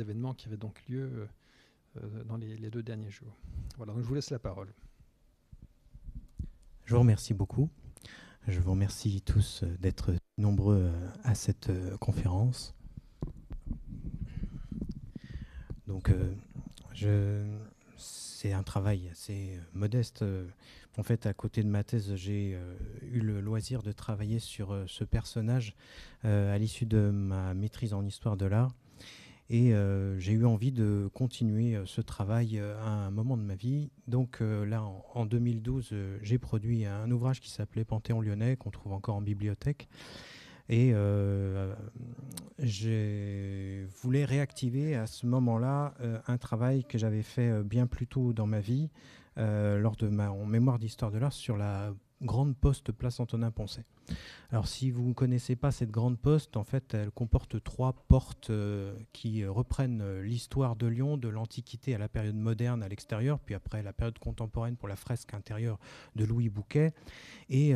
événements qui avaient donc lieu euh, dans les, deux derniers jours. Voilà, donc je vous laisse la parole. Je vous remercie beaucoup. Je vous remercie tous euh, d'être nombreux euh, à cette conférence. Donc, je, c'est un travail assez modeste. En fait, à côté de ma thèse, j'ai eu le loisir de travailler sur ce personnage à l'issue de ma maîtrise en histoire de l'art. Et euh, j'ai eu envie de continuer euh, ce travail euh, à un moment de ma vie. Donc là, en, 2012, j'ai produit un ouvrage qui s'appelait Panthéon lyonnais, qu'on trouve encore en bibliothèque. Et j'ai voulais réactiver à ce moment-là un travail que j'avais fait bien plus tôt dans ma vie, lors de ma mémoire d'histoire de l'art, sur la grande poste place Antonin Poncet. Alors si vous ne connaissez pas cette grande poste, en fait, elle comporte trois portes euh, qui euh, reprennent euh, l'histoire de Lyon, de l'Antiquité à la période moderne à l'extérieur, puis après la période contemporaine pour la fresque intérieure de Louis Bouquet. Et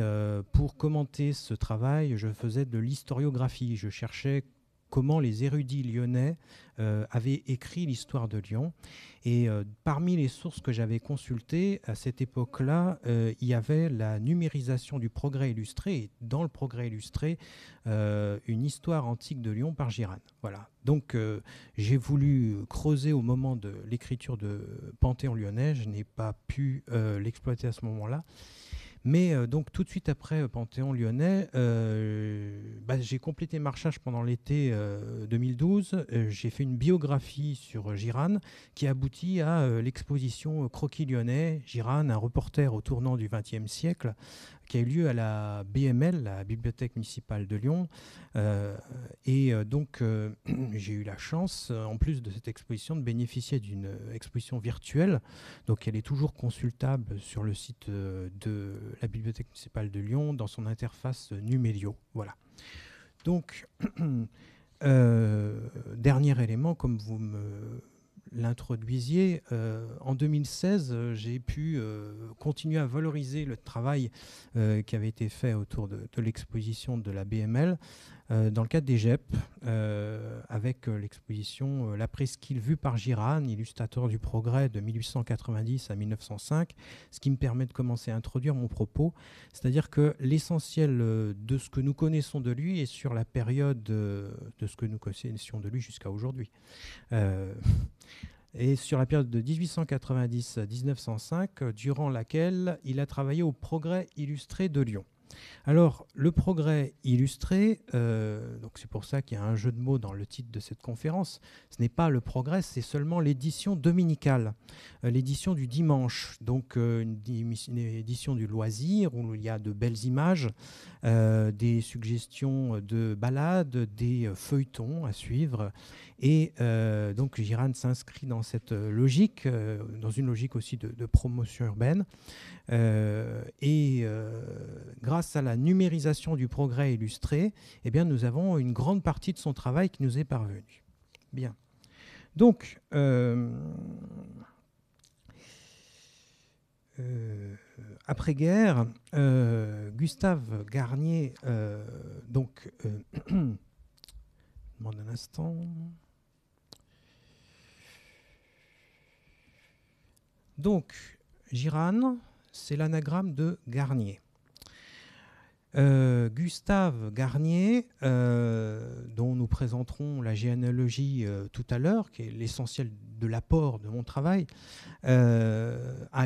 pour commenter ce travail, je faisais de l'historiographie. Je cherchais comment les érudits lyonnais euh, avaient écrit l'histoire de Lyon. Et euh, parmi les sources que j'avais consultées à cette époque-là, euh, il y avait la numérisation du Progrès illustré, et dans le Progrès illustré, une histoire antique de Lyon par Girane. Voilà. Donc j'ai voulu creuser au moment de l'écriture de Panthéon lyonnais, je n'ai pas pu l'exploiter à ce moment-là. Mais euh, donc tout de suite après euh, Panthéon lyonnais, euh, bah, j'ai complété Marchage pendant l'été 2012. j'ai fait une biographie sur Girane qui aboutit à l'exposition Croquis lyonnais, Girane, un reporter au tournant du XXe siècle, qui a eu lieu à la BML, la Bibliothèque municipale de Lyon. Euh, et euh, donc, euh, j'ai eu la chance, en plus de cette exposition, de bénéficier d'une exposition virtuelle. Donc, elle est toujours consultable sur le site de la Bibliothèque municipale de Lyon dans son interface Numélio. Voilà. Donc. dernier élément, comme vous me l'introduisiez, euh, en 2016, euh, j'ai pu euh, continuer à valoriser le travail qui avait été fait autour de l'exposition de la BML euh, dans le cadre des GEP, euh, avec euh, l'exposition La presqu'île vue par Girane, illustrateur du progrès de 1890 à 1905, ce qui me permet de commencer à introduire mon propos, c'est-à-dire que l'essentiel de ce que nous connaissons de lui est sur la période de ce que nous connaissions de lui jusqu'à aujourd'hui. et sur la période de 1890 à 1905, durant laquelle il a travaillé au Progrès illustré de Lyon. Alors, le progrès illustré, euh, donc c'est pour ça qu'il y a un jeu de mots dans le titre de cette conférence, ce n'est pas le progrès, c'est seulement l'édition dominicale, euh, l'édition du dimanche, donc euh, une, une, édition du loisir où il y a de belles images, des suggestions de balades, des feuilletons à suivre et euh, donc Giran s'inscrit dans cette euh, logique, euh, dans une logique aussi de, promotion urbaine. et grâce à la numérisation du progrès illustré, eh bien, nous avons une grande partie de son travail qui nous est parvenue. Bien. Donc, après-guerre, Gustave Garnier, donc, demande un instant. Donc, Girane, c'est l'anagramme de Garnier. Euh, Gustave Garnier, euh, dont nous présenterons la généalogie euh, tout à l'heure, qui est l'essentiel de l'apport de mon travail, a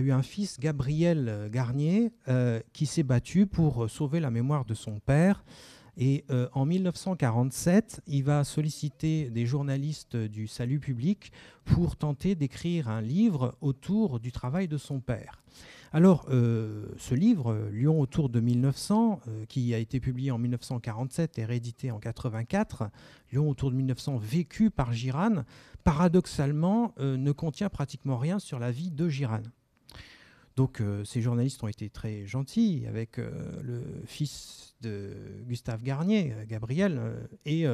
eu un fils, Gabriel Garnier, qui s'est battu pour sauver la mémoire de son père et euh, en 1947, il va solliciter des journalistes du Salut public pour tenter d'écrire un livre autour du travail de son père. Alors, euh, ce livre, Lyon autour de 1900, euh, qui a été publié en 1947 et réédité en 84, Lyon autour de 1900, vécu par Girane, paradoxalement, ne contient pratiquement rien sur la vie de Girane. Donc euh, ces journalistes ont été très gentils avec euh, le fils de Gustave Garnier, euh, Gabriel, et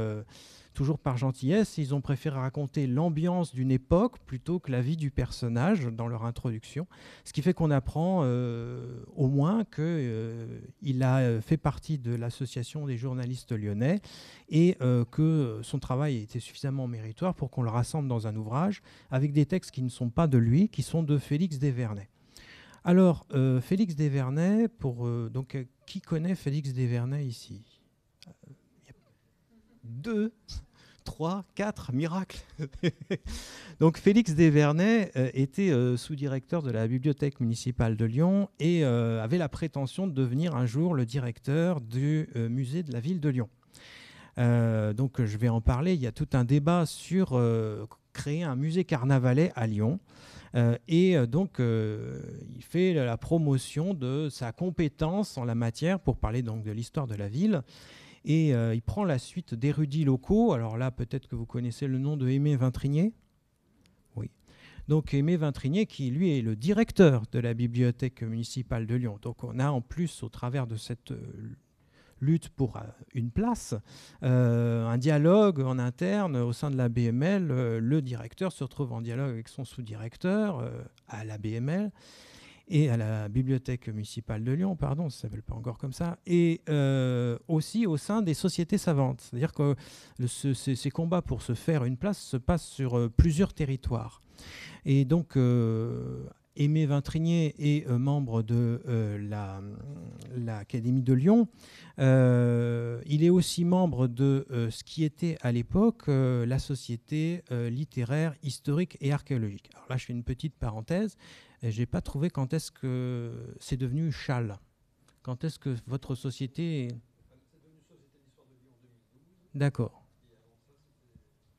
toujours par gentillesse, ils ont préféré raconter l'ambiance d'une époque plutôt que la vie du personnage dans leur introduction. Ce qui fait qu'on apprend au moins qu'il a fait partie de l'association des journalistes lyonnais et que son travail était suffisamment méritoire pour qu'on le rassemble dans un ouvrage avec des textes qui ne sont pas de lui, qui sont de Félix Desvernay. Alors, euh, Félix Desvernay, pour, euh, donc, euh, qui connaît Félix Desvernay ici Deux, trois, quatre, miracles Donc, Félix Desvernay était sous-directeur de la Bibliothèque municipale de Lyon et avait la prétention de devenir un jour le directeur du musée de la ville de Lyon. donc, je vais en parler. Il y a tout un débat sur créer un musée carnavalet à Lyon. Euh, et euh, donc, euh, il fait la promotion de sa compétence en la matière pour parler donc de l'histoire de la ville. Et il prend la suite d'érudits locaux. Alors là, peut-être que vous connaissez le nom de Aimé Vintrinier. Oui. Donc Aimé Vintrinier, qui lui est le directeur de la bibliothèque municipale de Lyon. Donc on a en plus, au travers de cette lutte pour euh, une place, euh, un dialogue en interne au sein de la BML. Euh, le directeur se retrouve en dialogue avec son sous-directeur à la BML et à la bibliothèque municipale de Lyon, pardon, ça s'appelle pas encore comme ça, et aussi au sein des sociétés savantes. C'est-à-dire que ces, combats pour se faire une place se passent sur plusieurs territoires. Et donc, Aimé Vintrinier est euh, membre de euh, la l'Académie de Lyon. Euh, il est aussi membre de ce qui était à l'époque la Société littéraire, historique et archéologique. Alors là, je fais une petite parenthèse. Je n'ai pas trouvé quand est-ce que c'est devenu châle. Quand est-ce que votre société... D'accord.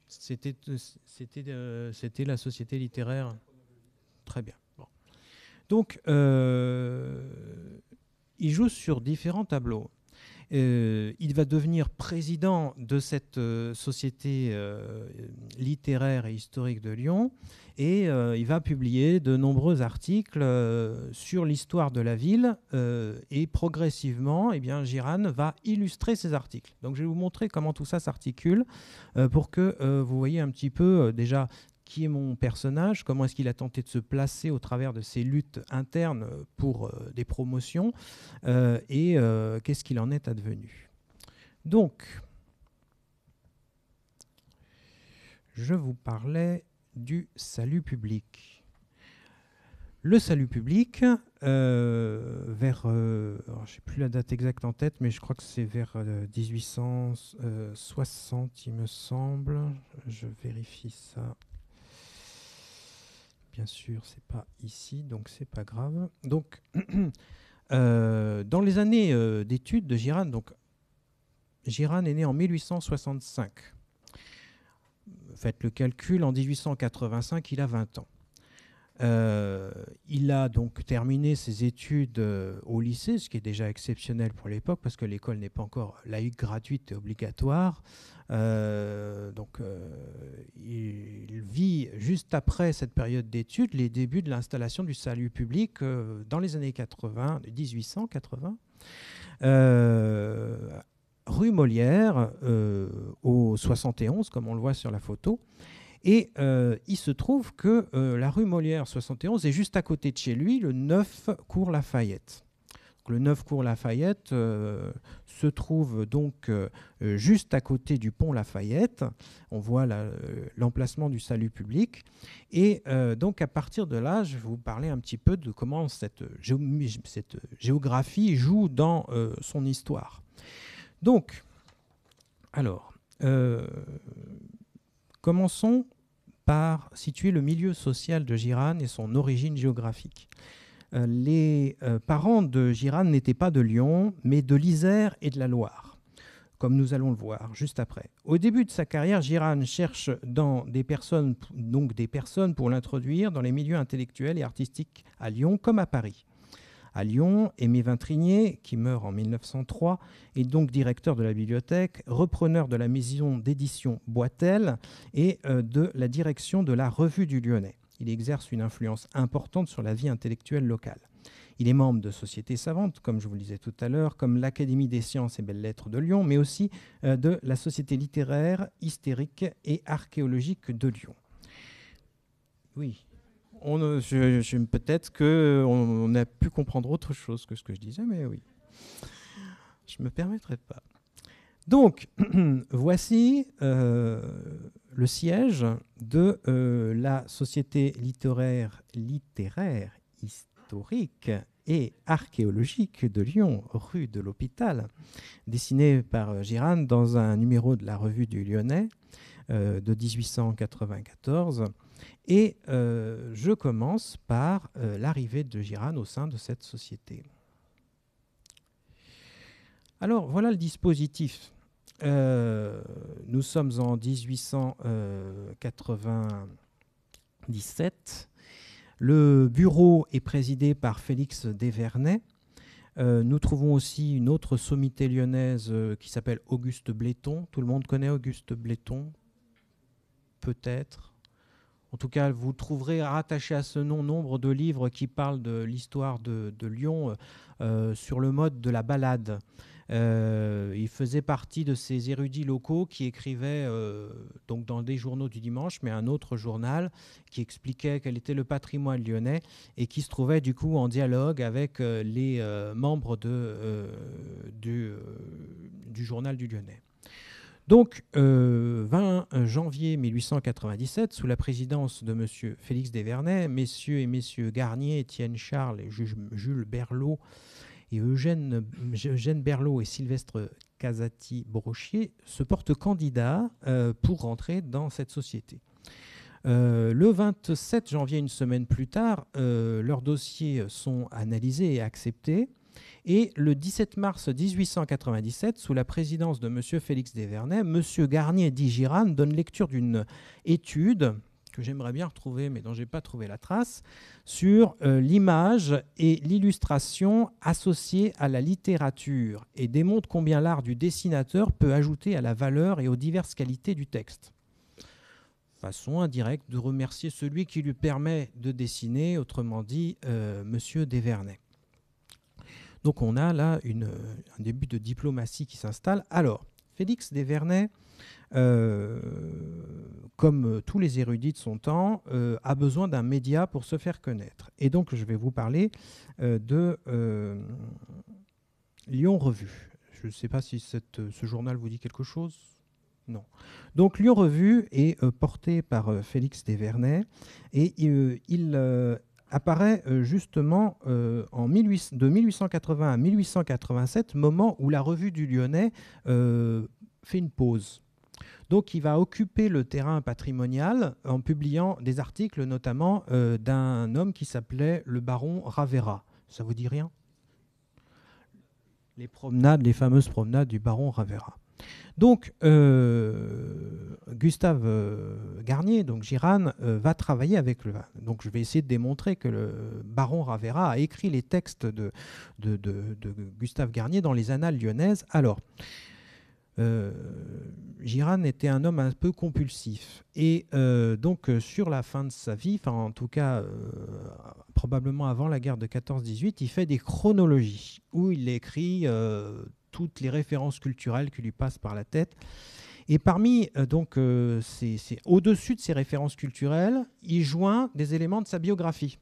C'était la Société littéraire. Très bien. Donc, euh, il joue sur différents tableaux. Euh, il va devenir président de cette euh, société littéraire et historique de Lyon et il va publier de nombreux articles sur l'histoire de la ville et progressivement, eh bien, Giran va illustrer ces articles. Donc je vais vous montrer comment tout ça s'articule pour que vous voyez un petit peu déjà qui est mon personnage, comment est-ce qu'il a tenté de se placer au travers de ses luttes internes euh, pour euh, des promotions, euh, et qu'est-ce qu'il en est advenu. Donc, je vous parlais du salut public. Le salut public, vers, je n'ai plus la date exacte en tête, mais je crois que c'est vers 1860, il me semble. Je vérifie ça bien sûr, c'est pas ici, donc c'est pas grave. Donc, euh, dans les années euh, d'études de Giran, donc est né en 1865. Faites le calcul, en 1885, il a 20 ans. Euh, il a donc terminé ses études euh, au lycée, ce qui est déjà exceptionnel pour l'époque parce que l'école n'est pas encore laïque gratuite et obligatoire. Euh, donc il, vit juste après cette période d'études les débuts de l'installation du salut public dans les années 80, 1880. rue Molière, au 71, comme on le voit sur la photo. Et euh, il se trouve que euh, la rue Molière 71 est juste à côté de chez lui, le 9 cours Lafayette. le 9 cours Lafayette euh, se trouve donc juste à côté du pont Lafayette. On voit l'emplacement du salut public. Et donc à partir de là, je vais vous parler un petit peu de comment cette, géographie joue dans son histoire. Donc, alors, Commençons par situer le milieu social de Giran et son origine géographique. Euh, les euh, parents de Giran n'étaient pas de Lyon, mais de l'Isère et de la Loire, comme nous allons le voir juste après. Au début de sa carrière, Giran cherche dans des personnes, donc des personnes pour l'introduire dans les milieux intellectuels et artistiques à Lyon comme à Paris à Lyon, Aimé Vintrinier, qui meurt en 1903, est donc directeur de la bibliothèque, repreneur de la maison d'édition Boitel et euh, de la direction de la Revue du Lyonnais. Il exerce une influence importante sur la vie intellectuelle locale. Il est membre de sociétés savantes, comme je vous le disais tout à l'heure, comme l'Académie des sciences et belles-lettres de Lyon, mais aussi euh, de la Société littéraire, hystérique et archéologique de Lyon. Oui, je, peut-être qu'on on a pu comprendre autre chose que ce que je disais, mais oui, je me permettrai pas. Donc, voici euh, le siège de euh, la Société littéraire, littéraire, historique et archéologique de Lyon, rue de l'Hôpital, dessiné par euh, Girane dans un numéro de la Revue du Lyonnais de 1894. Et euh, je commence par euh, l'arrivée de Giran au sein de cette société. Alors voilà le dispositif. Euh, nous sommes en 1897. Le bureau est présidé par Félix Desvernay. nous trouvons aussi une autre sommité lyonnaise qui s'appelle Auguste Bléton. Tout le monde connaît Auguste Bléton Peut-être en tout cas, vous trouverez rattaché à ce nom nombre de livres qui parlent de l'histoire de, Lyon euh, sur le mode de la balade. Euh, il faisait partie de ces érudits locaux qui écrivaient euh, donc dans des journaux du dimanche, mais un autre journal qui expliquait quel était le patrimoine lyonnais et qui se trouvait du coup en dialogue avec les membres du journal du Lyonnais. Donc, euh, 20 janvier 1897, sous la présidence de M. Félix Desvernay, messieurs et messieurs Garnier, Étienne Charles, et Jules Berlot et Eugène, Eugène Berlot et Sylvestre Casati-Brochier se portent candidats euh, pour rentrer dans cette société. Euh, le 27 janvier, une semaine plus tard, euh, leurs dossiers sont analysés et acceptés. Et le 17 mars 1897, sous la présidence de M. Félix Desvernay, M. Garnier d'Igirane donne lecture d'une étude que j'aimerais bien retrouver, mais dont je n'ai pas trouvé la trace, sur euh, l'image et l'illustration associées à la littérature et démontre combien l'art du dessinateur peut ajouter à la valeur et aux diverses qualités du texte. Façon indirecte de remercier celui qui lui permet de dessiner, autrement dit, euh, Monsieur Desvernay. Donc on a là un début de diplomatie qui s'installe. Alors, Félix Desvernay, euh, comme tous les érudits de son temps, euh, a besoin d'un média pour se faire connaître. Et donc je vais vous parler euh, de Lyon Revue. Je ne sais pas si ce journal vous dit quelque chose. Non. Donc Lyon Revue est porté par Félix Desvernay et il apparaît euh, justement euh, en de 1880 à 1887, moment où la revue du Lyonnais euh, fait une pause. Donc il va occuper le terrain patrimonial en publiant des articles notamment d'un homme qui s'appelait le baron Ravera. Ça vous dit rien Les promenades, les fameuses promenades du baron Ravera. Donc, euh, Gustave euh, Garnier, donc Giran, euh, va travailler avec le. Donc, je vais essayer de démontrer que le baron Ravera a écrit les textes de, Gustave Garnier dans les Annales lyonnaises. Alors. Giran était un homme un peu compulsif et donc sur la fin de sa vie, enfin en tout cas probablement avant la guerre de 14-18, il fait des chronologies où il écrit toutes les références culturelles qui lui passent par la tête. Et parmi, euh, donc, euh, au-dessus de ces références culturelles, il joint des éléments de sa biographie.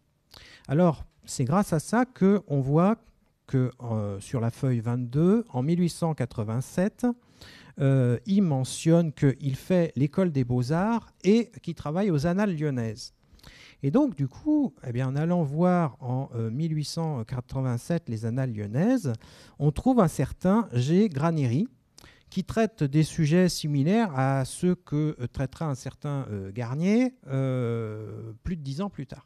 Alors, c'est grâce à ça qu'on voit que euh, sur la feuille 22, en 1887, il mentionne qu'il fait l'école des beaux-arts et qu'il travaille aux Annales lyonnaises. Et donc, du coup, eh en allant voir en 1887 euh, les Annales lyonnaises, on trouve un certain G. Granieri, qui traite des sujets similaires à ceux que euh, traitera un certain euh, Garnier plus de dix ans plus tard.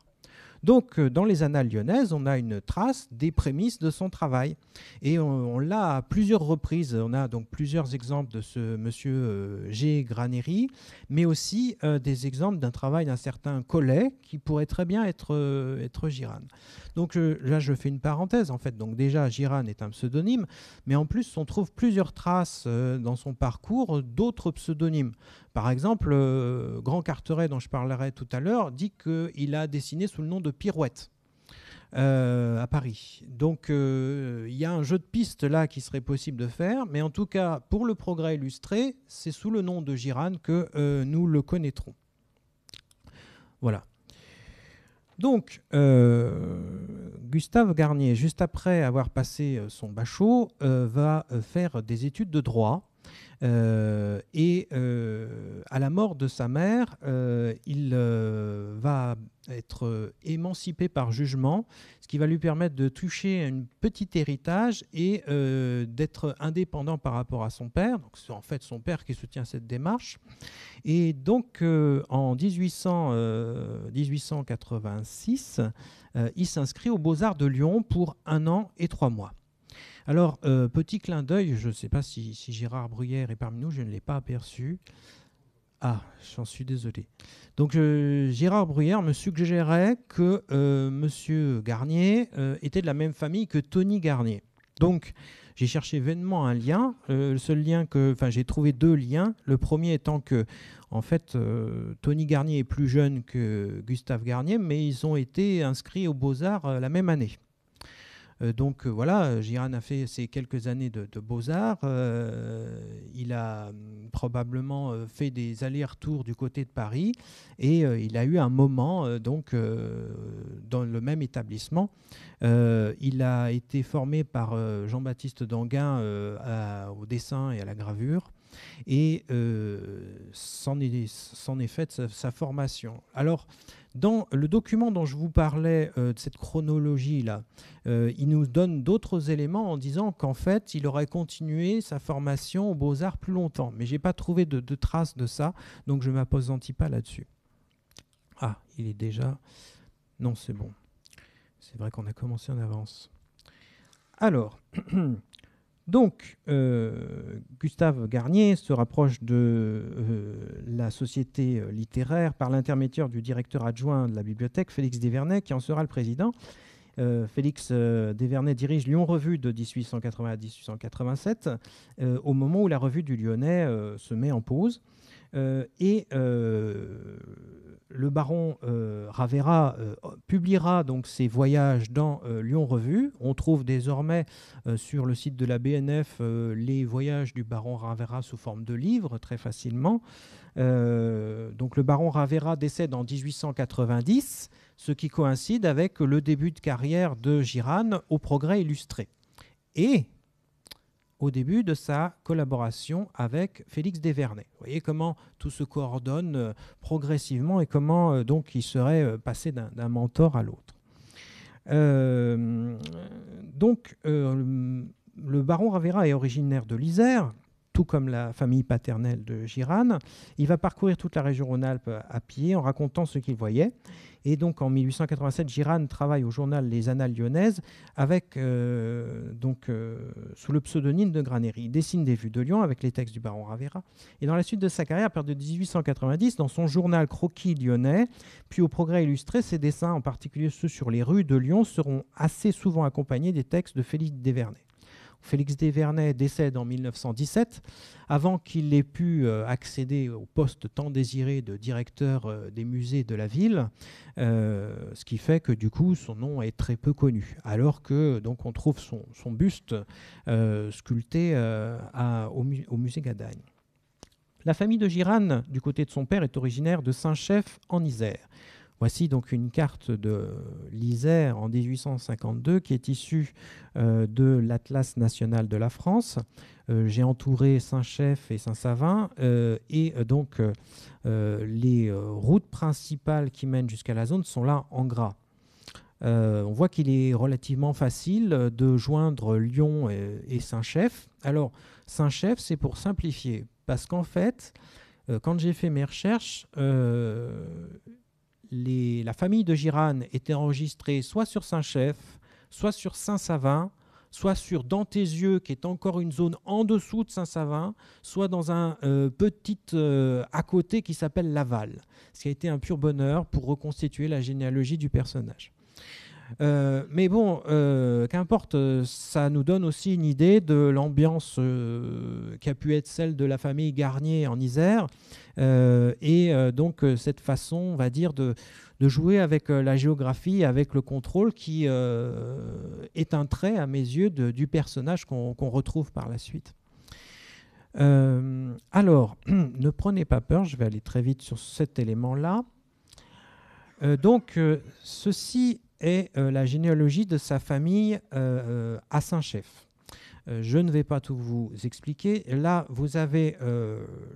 Donc, euh, dans les annales lyonnaises, on a une trace des prémices de son travail. Et on, l'a à plusieurs reprises. On a donc plusieurs exemples de ce monsieur euh, G. Graneri, mais aussi euh, des exemples d'un travail d'un certain Collet qui pourrait très bien être, Girane. Donc, là, je fais une parenthèse, en fait. Donc, déjà, Girane est un pseudonyme, mais en plus, on trouve plusieurs traces dans son parcours d'autres pseudonymes. Par exemple, euh, Grand Carteret, dont je parlerai tout à l'heure, dit qu'il a dessiné sous le nom de Pirouette. Euh, à Paris. Donc euh, il y a un jeu de piste là qui serait possible de faire, mais en tout cas pour le progrès illustré, c'est sous le nom de Girane que nous le connaîtrons. Voilà. Donc Gustave Garnier, juste après avoir passé son bachot, va faire des études de droit euh, et euh, à la mort de sa mère, euh, il va être émancipé par jugement, ce qui va lui permettre de toucher un petit héritage et d'être indépendant par rapport à son père. Donc c'est en fait son père qui soutient cette démarche. Et donc en 1886, il s'inscrit aux Beaux-Arts de Lyon pour un an et trois mois. Alors, euh, petit clin d'œil, je ne sais pas si, Gérard Bruyère est parmi nous, je ne l'ai pas aperçu. Ah, j'en suis désolé. Donc, euh, Gérard Bruyère me suggérait que M. Euh, Monsieur Garnier était de la même famille que Tony Garnier. Donc, j'ai cherché vainement un lien. le seul lien que, enfin, j'ai trouvé deux liens. Le premier étant que, en fait, Tony Garnier est plus jeune que Gustave Garnier, mais ils ont été inscrits aux Beaux Arts la même année. Euh, donc euh, voilà, euh, Giran a fait ces quelques années de, beaux-arts. il a hum, probablement fait des allers-retours du côté de Paris et il a eu un moment donc dans le même établissement. il a été formé par Jean-Baptiste Danguin au dessin et à la gravure. Et s'en est, faite sa, sa, formation. Alors, dans le document dont je vous parlais, euh, de cette chronologie-là, euh, il nous donne d'autres éléments en disant qu'en fait, il aurait continué sa formation aux beaux-arts plus longtemps. Mais je n'ai pas trouvé de, de, traces de ça, donc je ne m'appesantis pas là-dessus. Ah, il est déjà... Non, c'est bon. C'est vrai qu'on a commencé en avance. Alors... Donc, euh, Gustave Garnier se rapproche de euh, la société littéraire par l'intermédiaire du directeur adjoint de la bibliothèque, Félix Desvernay, qui en sera le président. Euh, Félix Desvernay dirige Lyon Revue de 1880 à 1887, au moment où la revue du Lyonnais se met en pause. Euh, et euh, le baron euh, Ravera publiera donc ses voyages dans Lyon Revue. On trouve désormais sur le site de la BNF les voyages du baron Ravera sous forme de livres très facilement. donc le baron Ravera décède en 1890, ce qui coïncide avec le début de carrière de Girane au Progrès illustré. Et au début de sa collaboration avec Félix Desvernay. Vous voyez comment tout se coordonne euh, progressivement et comment euh, donc il serait euh, passé d'un mentor à l'autre. donc, le baron Ravera est originaire de l'Isère, comme la famille paternelle de Girane. Il va parcourir toute la région Rhône-Alpes à pied en racontant ce qu'il voyait. Et donc en 1887, Girane travaille au journal Les Annales lyonnaises avec, euh, donc, euh, sous le pseudonyme de Granéry. Il dessine des vues de Lyon avec les textes du baron Ravera. Et dans la suite de sa carrière, à partir de 1890, dans son journal Croquis lyonnais, puis au Progrès illustré, ses dessins, en particulier ceux sur les rues de Lyon, seront assez souvent accompagnés des textes de Félix Desvernets. Félix Desvernay décède en 1917. Avant qu'il ait pu euh, accéder au poste tant désiré de directeur euh, des musées de la ville, euh, ce qui fait que du coup son nom est très peu connu, alors que donc on trouve son, buste sculpté au, au, musée Gadagne. La famille de Girane, du côté de son père, est originaire de Saint-Chef en Isère. Voici donc une carte de l'Isère en 1852 qui est issue euh, de l'Atlas national de la France. Euh, j'ai entouré Saint-Chef et Saint-Savin euh, et donc les routes principales qui mènent jusqu'à la zone sont là en gras. on voit qu'il est relativement facile de joindre Lyon et, Saint-Chef. Alors, Saint-Chef, c'est pour simplifier, parce qu'en fait, quand j'ai fait mes recherches, la famille de Girane était enregistrée soit sur Saint-Chef, soit sur Saint-Savin, soit sur Dans tes yeux, qui est encore une zone en dessous de Saint-Savin, soit dans un euh, petit euh, à côté qui s'appelle Laval. Ce qui a été un pur bonheur pour reconstituer la généalogie du personnage. Euh, mais bon, euh, qu'importe, euh, ça nous donne aussi une idée de l'ambiance qui a pu être celle de la famille Garnier en Isère. et donc cette façon, on va dire, de, jouer avec la géographie, avec le contrôle, qui est un trait, à mes yeux, du personnage qu'on retrouve par la suite. alors, ne prenez pas peur, je vais aller très vite sur cet élément-là. donc, ceci et euh, la généalogie de sa famille euh, euh, à Saint-Chef. Je ne vais pas tout vous expliquer. Là, vous avez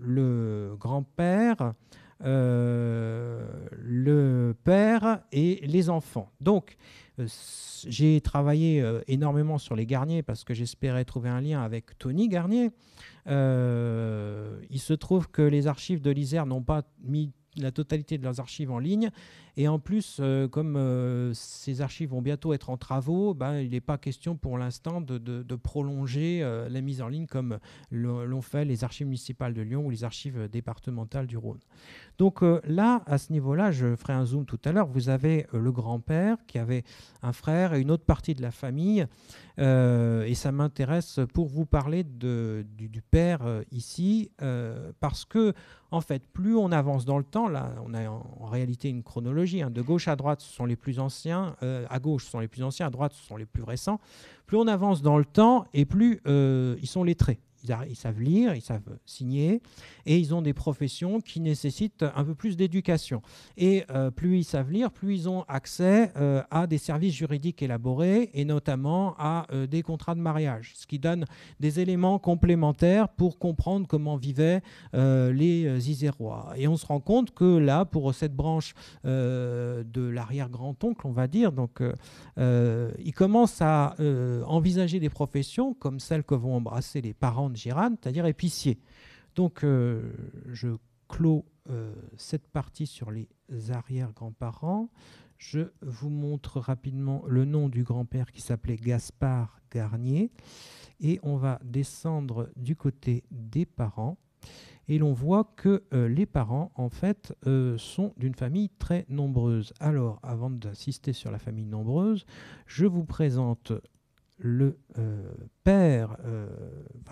le grand-père, le père et les enfants. Donc, j'ai travaillé énormément sur les Garnier parce que j'espérais trouver un lien avec Tony Garnier. il se trouve que les archives de l'Isère n'ont pas mis la totalité de leurs archives en ligne. Et en plus, euh, comme euh, ces archives vont bientôt être en travaux, ben, il n'est pas question pour l'instant de, prolonger euh, la mise en ligne comme l'ont fait les archives municipales de Lyon ou les archives départementales du Rhône. Donc là, à ce niveau-là, je ferai un zoom tout à l'heure, vous avez le grand-père qui avait un frère et une autre partie de la famille euh, et ça m'intéresse pour vous parler du, père euh, ici, euh, parce que, en fait, plus on avance dans le temps, là, on a en, réalité une chronologie. Hein. de gauche à droite, ce sont les plus anciens, à gauche, ce sont les plus anciens, à droite, ce sont les plus récents. Plus on avance dans le temps, et plus ils sont lettrés ils, savent lire, ils savent signer, et ils ont des professions qui nécessitent un peu plus d'éducation. Et euh, plus ils savent lire, plus ils ont accès euh, à des services juridiques élaborés, et notamment à euh, des contrats de mariage, ce qui donne des éléments complémentaires pour comprendre comment vivaient les Isérois. Et on se rend compte que là, pour cette branche de l'arrière-grand-oncle, on va dire, donc, ils commencent à envisager des professions comme celles que vont embrasser les parents de c'est-à-dire épicier. Donc euh, je clôt euh, cette partie sur les arrière-grands-parents. Je vous montre rapidement le nom du grand-père qui s'appelait Gaspard Garnier. Et on va descendre du côté des parents. Et l'on voit que euh, les parents, en fait, sont d'une famille très nombreuse. Alors, avant d'insister sur la famille nombreuse, je vous présente le euh, père, euh,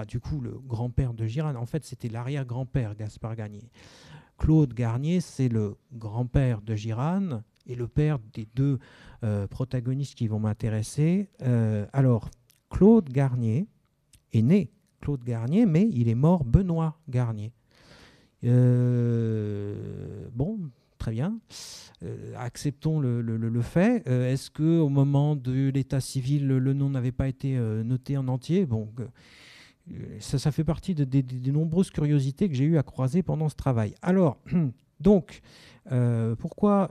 du coup le grand-père de Girard, en fait c'était l'arrière-grand-père Gaspard Garnier. Claude Garnier, c'est le grand-père de Girane et le père des deux euh, protagonistes qui vont m'intéresser. alors, Claude Garnier est né Claude Garnier, mais il est mort Benoît Garnier. bon, très bien, euh, acceptons le, fait. Euh, est-ce que au moment de l'état civil, le nom n'avait pas été euh, noté en entier Bon, ça, fait partie des nombreuses curiosités que j'ai eu à croiser pendant ce travail. Alors, donc, pourquoi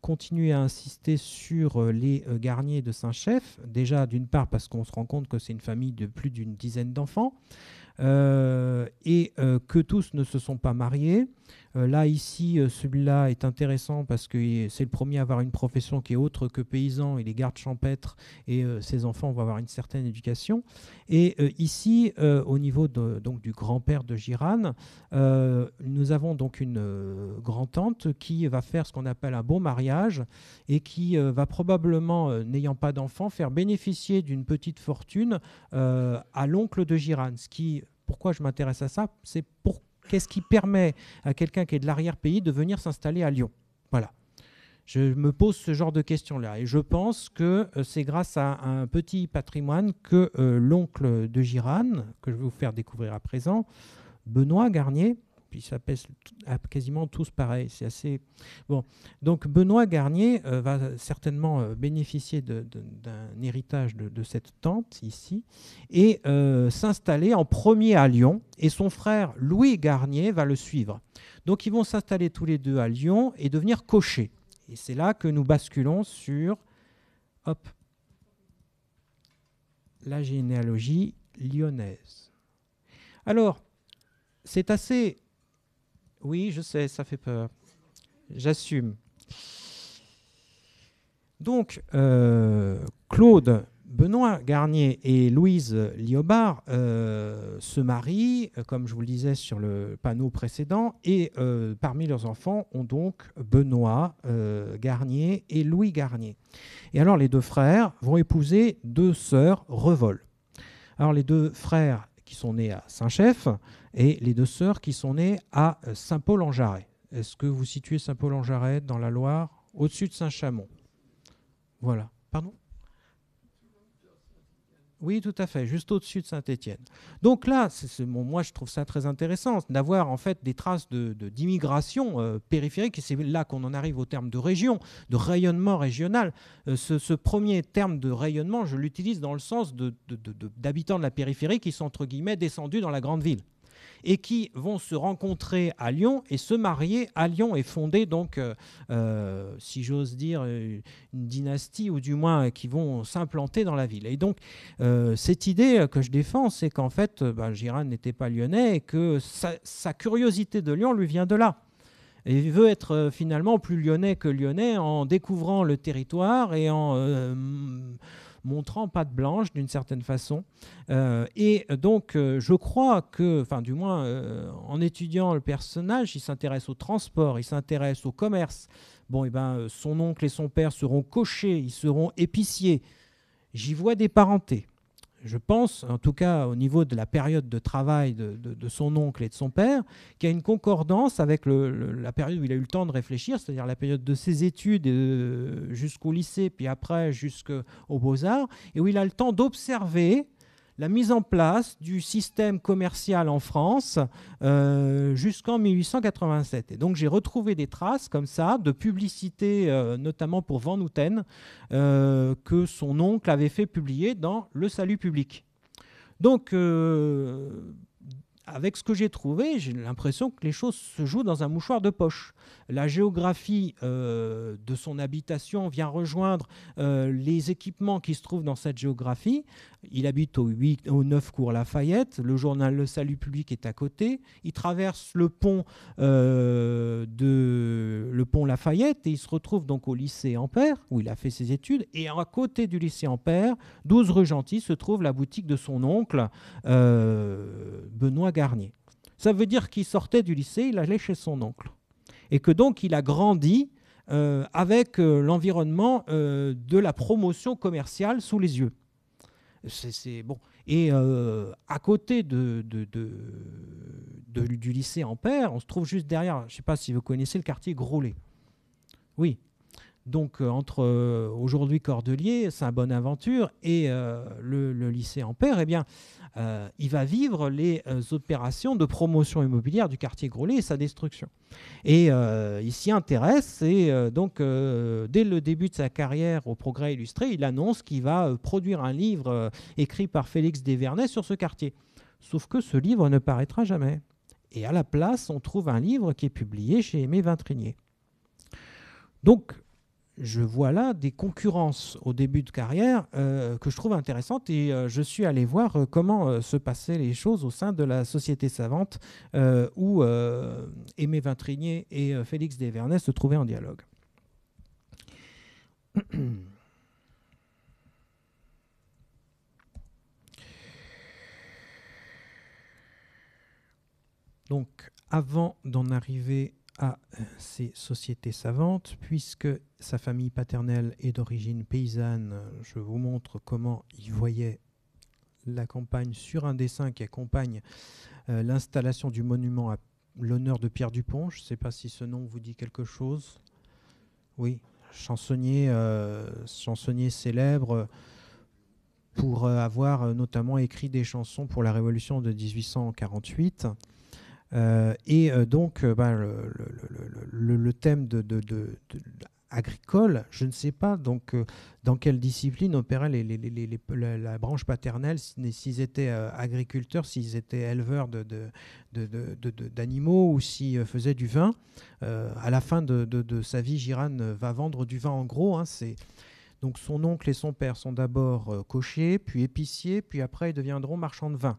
continuer à insister sur les Garniers de Saint-Chef, déjà d'une part parce qu'on se rend compte que c'est une famille de plus d'une dizaine d'enfants, et que tous ne se sont pas mariés, euh, là, ici, euh, celui-là est intéressant parce que c'est le premier à avoir une profession qui est autre que paysan. Il est garde champêtre et euh, ses enfants vont avoir une certaine éducation. Et ici, au niveau donc, du grand-père de Girane, nous avons donc une grand-tante qui va faire ce qu'on appelle un beau mariage et qui va probablement, n'ayant pas d'enfants, faire bénéficier d'une petite fortune à l'oncle de Girane. Ce qui, pourquoi je m'intéresse à ça C'est pourquoi Qu'est-ce qui permet à quelqu'un qui est de l'arrière-pays de venir s'installer à Lyon Voilà. Je me pose ce genre de questions-là. Et je pense que euh, c'est grâce à un petit patrimoine que euh, l'oncle de Girane, que je vais vous faire découvrir à présent, Benoît Garnier, puis ça pèse quasiment tous pareil. C'est assez bon. Donc Benoît Garnier euh, va certainement euh, bénéficier d'un héritage de, cette tante ici et euh, s'installer en premier à Lyon. Et son frère Louis Garnier va le suivre. Donc ils vont s'installer tous les deux à Lyon et devenir cocher. Et c'est là que nous basculons sur hop, la généalogie lyonnaise. Alors, c'est assez oui, je sais, ça fait peur. J'assume. Donc, euh, Claude Benoît Garnier et Louise Liobard euh, se marient, euh, comme je vous le disais sur le panneau précédent, et parmi leurs enfants ont donc Benoît Garnier et Louis Garnier. Et alors, les deux frères vont épouser deux sœurs Revol. Alors, les deux frères qui sont nés à Saint-Chef, et les deux sœurs qui sont nées à euh, Saint-Paul-en-Jarret. Est-ce que vous situez Saint-Paul-en-Jarret dans la Loire, au-dessus de Saint-Chamond Voilà. Pardon oui, tout à fait, juste au-dessus de Saint-Étienne. Donc là, c'est, moi je trouve ça très intéressant d'avoir en fait des traces d'immigration euh, périphérique, et c'est là qu'on en arrive au terme de région, de rayonnement régional. Euh, ce, premier terme de rayonnement, je l'utilise dans le sens d'habitants de la périphérie qui sont entre guillemets descendus dans la grande ville et qui vont se rencontrer à Lyon et se marier à Lyon et fonder donc, euh, euh, si j'ose dire, une dynastie ou du moins qui vont s'implanter dans la ville. Et donc, euh, cette idée que je défends, c'est qu'en fait, ben, Girard n'était pas lyonnais et que sa, curiosité de Lyon lui vient de là. Et il veut être finalement plus lyonnais que lyonnais en découvrant le territoire et en montrant patte blanche d'une certaine façon. Euh, et donc, euh, je crois que, enfin, du moins, euh, en étudiant le personnage, il s'intéresse au transport, il s'intéresse au commerce. Bon, et eh ben, son oncle et son père seront cochers, ils seront épiciers. J'y vois des parentés je pense, en tout cas au niveau de la période de travail de, son oncle et de son père, qu'il y a une concordance avec la période où il a eu le temps de réfléchir, c'est-à-dire la période de ses études euh, jusqu'au lycée, puis après jusqu'aux beaux-arts, et où il a le temps d'observer la mise en place du système commercial en France euh, jusqu'en 1887. Et donc j'ai retrouvé des traces comme ça de publicité, euh, notamment pour Van Houten, euh, que son oncle avait fait publier dans Le Salut public. Donc avec ce que j'ai trouvé, j'ai l'impression que les choses se jouent dans un mouchoir de poche. La géographie de son habitation vient rejoindre les équipements qui se trouvent dans cette géographie. Il habite au, 8, 9 cours Lafayette. Le journal Le Salut Public est à côté. Il traverse le pont, euh, de, le pont Lafayette et il se retrouve donc au lycée Ampère, où il a fait ses études. Et à côté du lycée Ampère, 12 rue Gentil, se trouve la boutique de son oncle, euh, Benoît Garnier. Ça veut dire qu'il sortait du lycée, il allait chez son oncle. Et que donc il a grandi euh, avec l'environnement de la promotion commerciale sous les yeux. C'est bon. Et euh, à côté de, du lycée Ampère, on se trouve juste derrière, je ne sais pas si vous connaissez le quartier Grolet. Oui, donc euh, entre euh, aujourd'hui Cordelier, Saint-Bonaventure et euh, le, lycée Ampère, eh bien, il va vivre les opérations de promotion immobilière du quartier Grolet et sa destruction. Et il s'y intéresse et donc dès le début de sa carrière au Progrès illustré, il annonce qu'il va produire un livre écrit par Félix Desvernay sur ce quartier. Sauf que ce livre ne paraîtra jamais. Et à la place, on trouve un livre qui est publié chez Aimé Vintrinier. Donc, je vois là des concurrences au début de carrière euh, que je trouve intéressantes et euh, je suis allé voir euh, comment se passaient les choses au sein de la société savante où Aimé Vintrigné et Félix Desvernay se trouvaient en dialogue. Donc avant d'en arriver à euh, ces sociétés savantes, puisque sa famille paternelle est d'origine paysanne. Je vous montre comment il voyait la campagne sur un dessin qui accompagne euh, l'installation du monument à l'honneur de Pierre Dupont. Je ne sais pas si ce nom vous dit quelque chose. Oui, chansonnier, euh, chansonnier célèbre pour avoir notamment écrit des chansons pour la Révolution de 1848 et donc, le, thème de, agricole, je ne sais pas donc euh, dans quelle discipline opérait les, la, branche paternelle, s'ils étaient euh, agriculteurs, s'ils étaient éleveurs d'animaux de, ou s'ils euh, faisaient du vin. à la fin de, sa vie, Giran va vendre du vin en gros. Hein, donc son oncle et son père sont d'abord cochers, puis épiciers, puis après ils deviendront marchands de vin.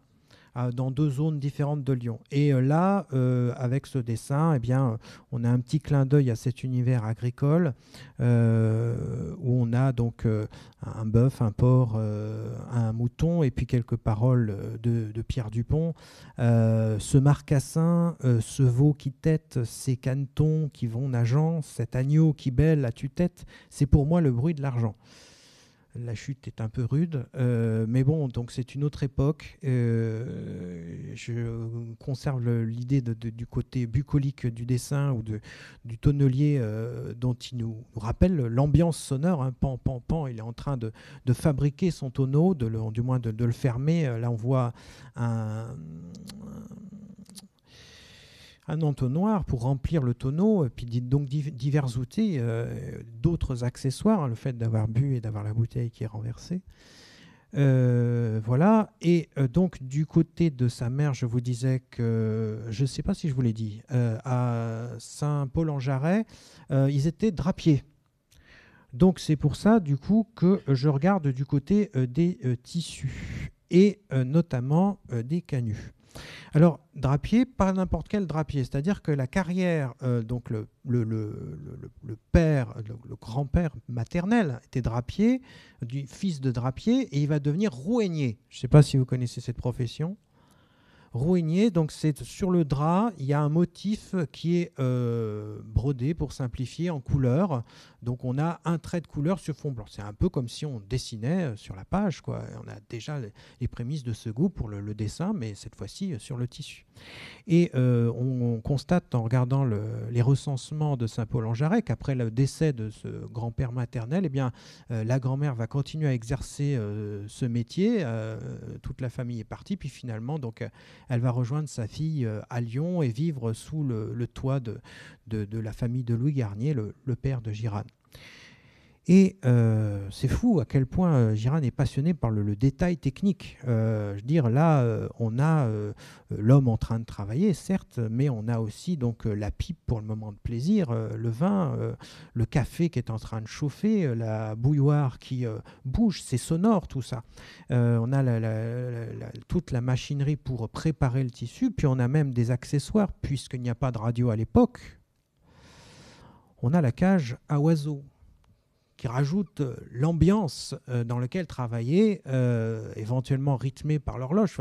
Euh, dans deux zones différentes de Lyon. Et euh, là, euh, avec ce dessin, eh bien, on a un petit clin d'œil à cet univers agricole où on a donc un bœuf, un porc, un mouton et puis quelques paroles de, Pierre Dupont. ce marcassin, ce veau qui tête, ces canetons qui vont nageant, cet agneau qui bêle à tue-tête, c'est pour moi le bruit de l'argent la chute est un peu rude. Euh, mais bon, donc c'est une autre époque. Euh, je conserve l'idée du côté bucolique du dessin ou de, du tonnelier euh, dont il nous rappelle l'ambiance sonore. Hein. pan, pan, pan, il est en train de, fabriquer son tonneau, du moins de, le fermer. Là, on voit un un entonnoir pour remplir le tonneau, et puis donc divers outils, euh, d'autres accessoires, le fait d'avoir bu et d'avoir la bouteille qui est renversée. Euh, voilà, et euh, donc du côté de sa mère, je vous disais que, je ne sais pas si je vous l'ai dit, à Saint-Paul-en-Jarret, ils étaient drapiers. Donc c'est pour ça, du coup, que je regarde du côté des tissus, et notamment des canuts. Alors, drapier, pas n'importe quel drapier, c'est-à-dire que la carrière, euh, donc le, père, le, grand-père maternel était drapier, du fils de drapier, et il va devenir rouenier. Je ne sais pas si vous connaissez cette profession. Rouigné, donc c'est sur le drap, il y a un motif qui est euh, brodé pour simplifier en couleur. Donc on a un trait de couleur sur fond blanc. C'est un peu comme si on dessinait euh, sur la page. Quoi. On a déjà les, prémices de ce goût pour le, dessin, mais cette fois-ci euh, sur le tissu. Et on, constate en regardant les recensements de Saint-Paul-en-Jarret qu'après le décès de ce grand-père maternel, eh bien, la grand-mère va continuer à exercer ce métier. toute la famille est partie, puis finalement, donc, elle va rejoindre sa fille euh, à Lyon et vivre sous le, toit de, la famille de Louis Garnier, le, père de Girard. Et euh, c'est fou à quel point euh, Giran est passionné par le, détail technique. Euh, je veux dire, là, on a l'homme en train de travailler, certes, mais on a aussi donc la pipe pour le moment de plaisir, le vin, le café qui est en train de chauffer, la bouilloire qui bouge, c'est sonore tout ça. on a toute la machinerie pour préparer le tissu, puis on a même des accessoires, puisqu'il n'y a pas de radio à l'époque. On a la cage à oiseaux qui rajoute euh, l'ambiance euh, dans laquelle travailler, euh, éventuellement rythmée par l'horloge.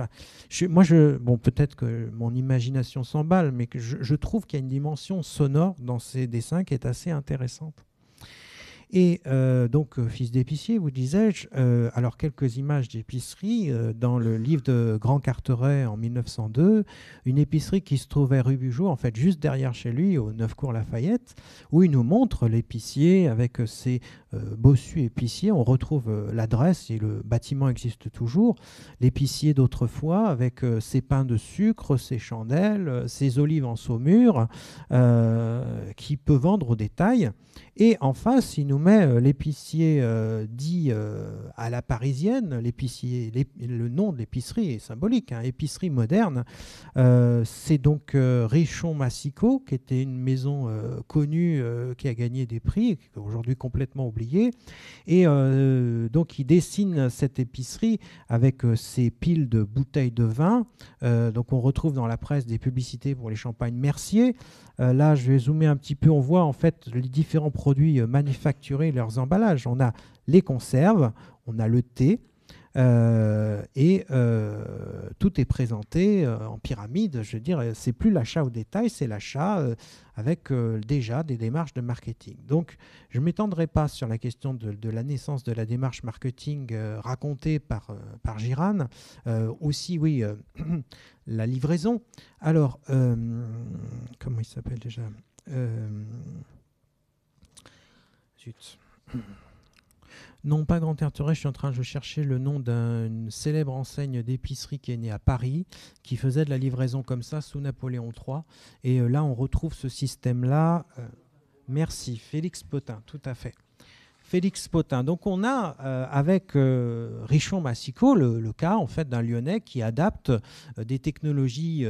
moi, je, bon, peut-être que mon imagination s'emballe, mais que je trouve qu'il y a une dimension sonore dans ces dessins qui est assez intéressante. Et euh, donc, euh, fils d'épicier, vous disais-je, euh, alors quelques images d'épicerie dans le livre de Grand Carteret en 1902, une épicerie qui se trouvait rue Bugeaud, en fait juste derrière chez lui, au 9 cours Lafayette, où il nous montre l'épicier avec ses bossus épiciers. On retrouve l'adresse et le bâtiment existe toujours. L'épicier d'autrefois avec ses pains de sucre, ses chandelles, ses olives en saumure, qui peut vendre au détail. Et en face, il nous euh, l'épicier euh, dit euh, à la parisienne, l'épicier, le nom de l'épicerie est symbolique, hein, épicerie moderne. c'est donc Richon Massicot, qui était une maison connue, qui a gagné des prix, aujourd'hui complètement oubliée. Et donc il dessine cette épicerie avec ses piles de bouteilles de vin. donc on retrouve dans la presse des publicités pour les champagnes Mercier. là, je vais zoomer un petit peu. On voit en fait les différents produits manufacturés leurs emballages. On a les conserves, on a le thé, euh, et euh, tout est présenté euh, en pyramide. Je veux dire, c'est plus l'achat au détail, c'est l'achat avec déjà des démarches de marketing. Donc, je ne m'étendrai pas sur la question de, la naissance de la démarche marketing racontée par, par aussi, oui, la livraison. Alors, comment il s'appelle déjà non, pas Grand intérêt, je suis en train de chercher le nom d'une célèbre enseigne d'épicerie qui est née à Paris, qui faisait de la livraison comme ça sous Napoléon III. Et euh, là, on retrouve ce système-là. Euh, merci, Félix Potin, tout à fait. Félix Potin. Donc on a euh, avec euh, Richon Massico le, cas en fait d'un Lyonnais qui adapte euh, des technologies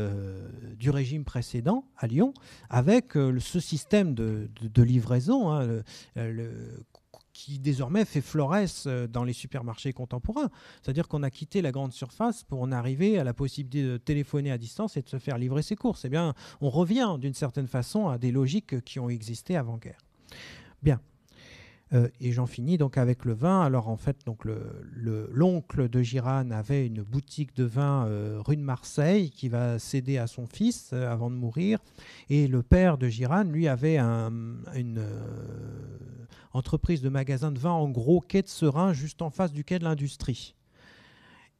du régime précédent à Lyon avec ce système de, livraison hein, qui désormais fait floresse dans les supermarchés contemporains. C'est-à-dire qu'on a quitté la grande surface pour en arriver à la possibilité de téléphoner à distance et de se faire livrer ses courses. Eh bien, on revient d'une certaine façon à des logiques qui ont existé avant-guerre. Bien. Euh, et j'en finis donc avec le vin. Alors en fait, l'oncle de Giran avait une boutique de vin euh, rue de Marseille qui va céder à son fils euh, avant de mourir. Et le père de Giran, lui, avait une entreprise de magasin de vin en gros quai de Serein, juste en face du quai de l'industrie.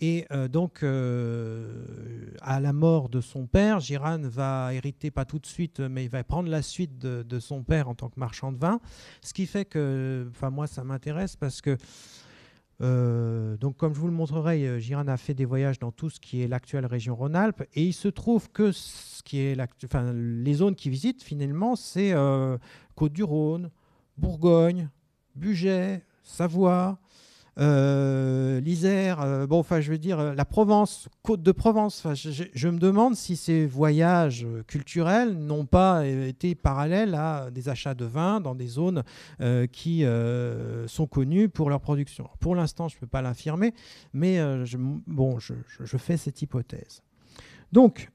Et euh, donc, euh, à la mort de son père, Giran va hériter, pas tout de suite, euh, mais il va prendre la suite de, son père en tant que marchand de vin. Ce qui fait que, enfin, moi, ça m'intéresse parce que, donc, comme je vous le montrerai, Giran a fait des voyages dans tout ce qui est l'actuelle région Rhône-Alpes. Et il se trouve que ce qui est les zones qu'il visite, finalement, c'est Côte-du-Rhône, Bourgogne, Bugey, Savoie, euh, l'Isère, euh, bon, enfin, je veux dire, euh, la Provence, Côte de Provence. Je, me demande si ces voyages culturels n'ont pas été parallèles à des achats de vin dans des zones qui sont connues pour leur production. Pour l'instant, je ne peux pas l'affirmer, mais je, bon, je, fais cette hypothèse. Donc,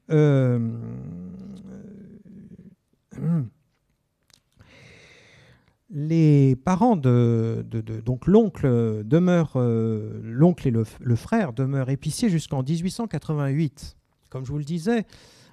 les parents de, donc l'oncle demeure euh, l'oncle et le, frère demeurent épiciers jusqu'en 1888. Comme je vous le disais,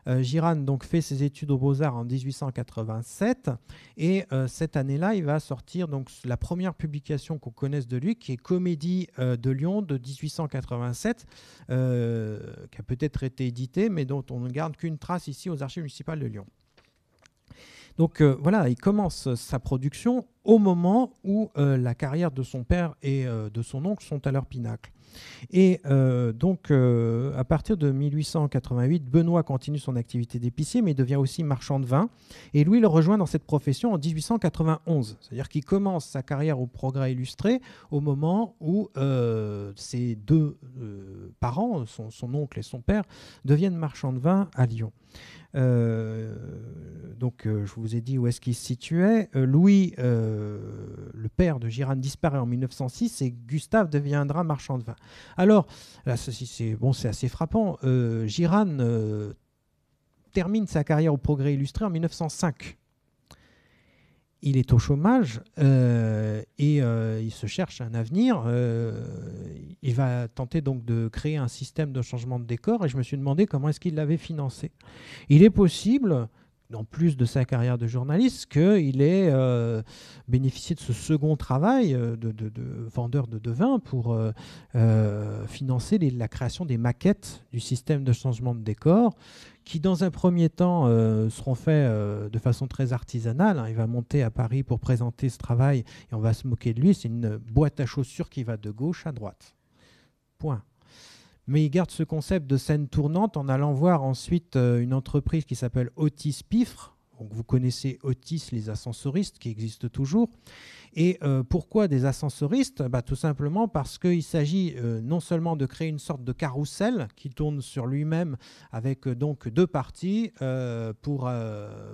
euh, Girane donc fait ses études aux Beaux-Arts en 1887 et euh, cette année-là, il va sortir donc la première publication qu'on connaisse de lui qui est Comédie de Lyon de 1887 qui a peut-être été éditée mais dont on ne garde qu'une trace ici aux archives municipales de Lyon. Donc euh, voilà, il commence euh, sa production au moment où euh, la carrière de son père et de son oncle sont à leur pinacle. Et donc, à partir de 1888, Benoît continue son activité d'épicier, mais devient aussi marchand de vin. Et lui, le rejoint dans cette profession en 1891. C'est-à-dire qu'il commence sa carrière au Progrès illustré au moment où ses deux parents, son oncle et son père, deviennent marchands de vin à Lyon. Euh, donc euh, je vous ai dit où est-ce qu'il se situait. Euh, Louis, le père de Girane, disparaît en 1906 et Gustave deviendra marchand de vin. Alors, là, c'est bon, assez frappant. Girane termine sa carrière au Progrès illustré en 1905 il est au chômage euh, et euh, il se cherche un avenir. Euh, il va tenter donc de créer un système de changement de décor et je me suis demandé comment est-ce qu'il l'avait financé. Il est possible, en plus de sa carrière de journaliste, qu'il ait bénéficié de ce second travail de, vendeur de, de, vin pour financer la création des maquettes du système de changement de décor qui dans un premier temps euh, seront faits euh, de façon très artisanale. Hein. Il va monter à Paris pour présenter ce travail et on va se moquer de lui. C'est une boîte à chaussures qui va de gauche à droite. Point. Mais il garde ce concept de scène tournante en allant voir ensuite euh, une entreprise qui s'appelle Otis Piffre, vous connaissez Otis, les ascensoristes qui existent toujours. Et euh, pourquoi des ascensoristes bah, Tout simplement parce qu'il s'agit euh, non seulement de créer une sorte de carrousel qui tourne sur lui-même avec euh, donc deux parties pour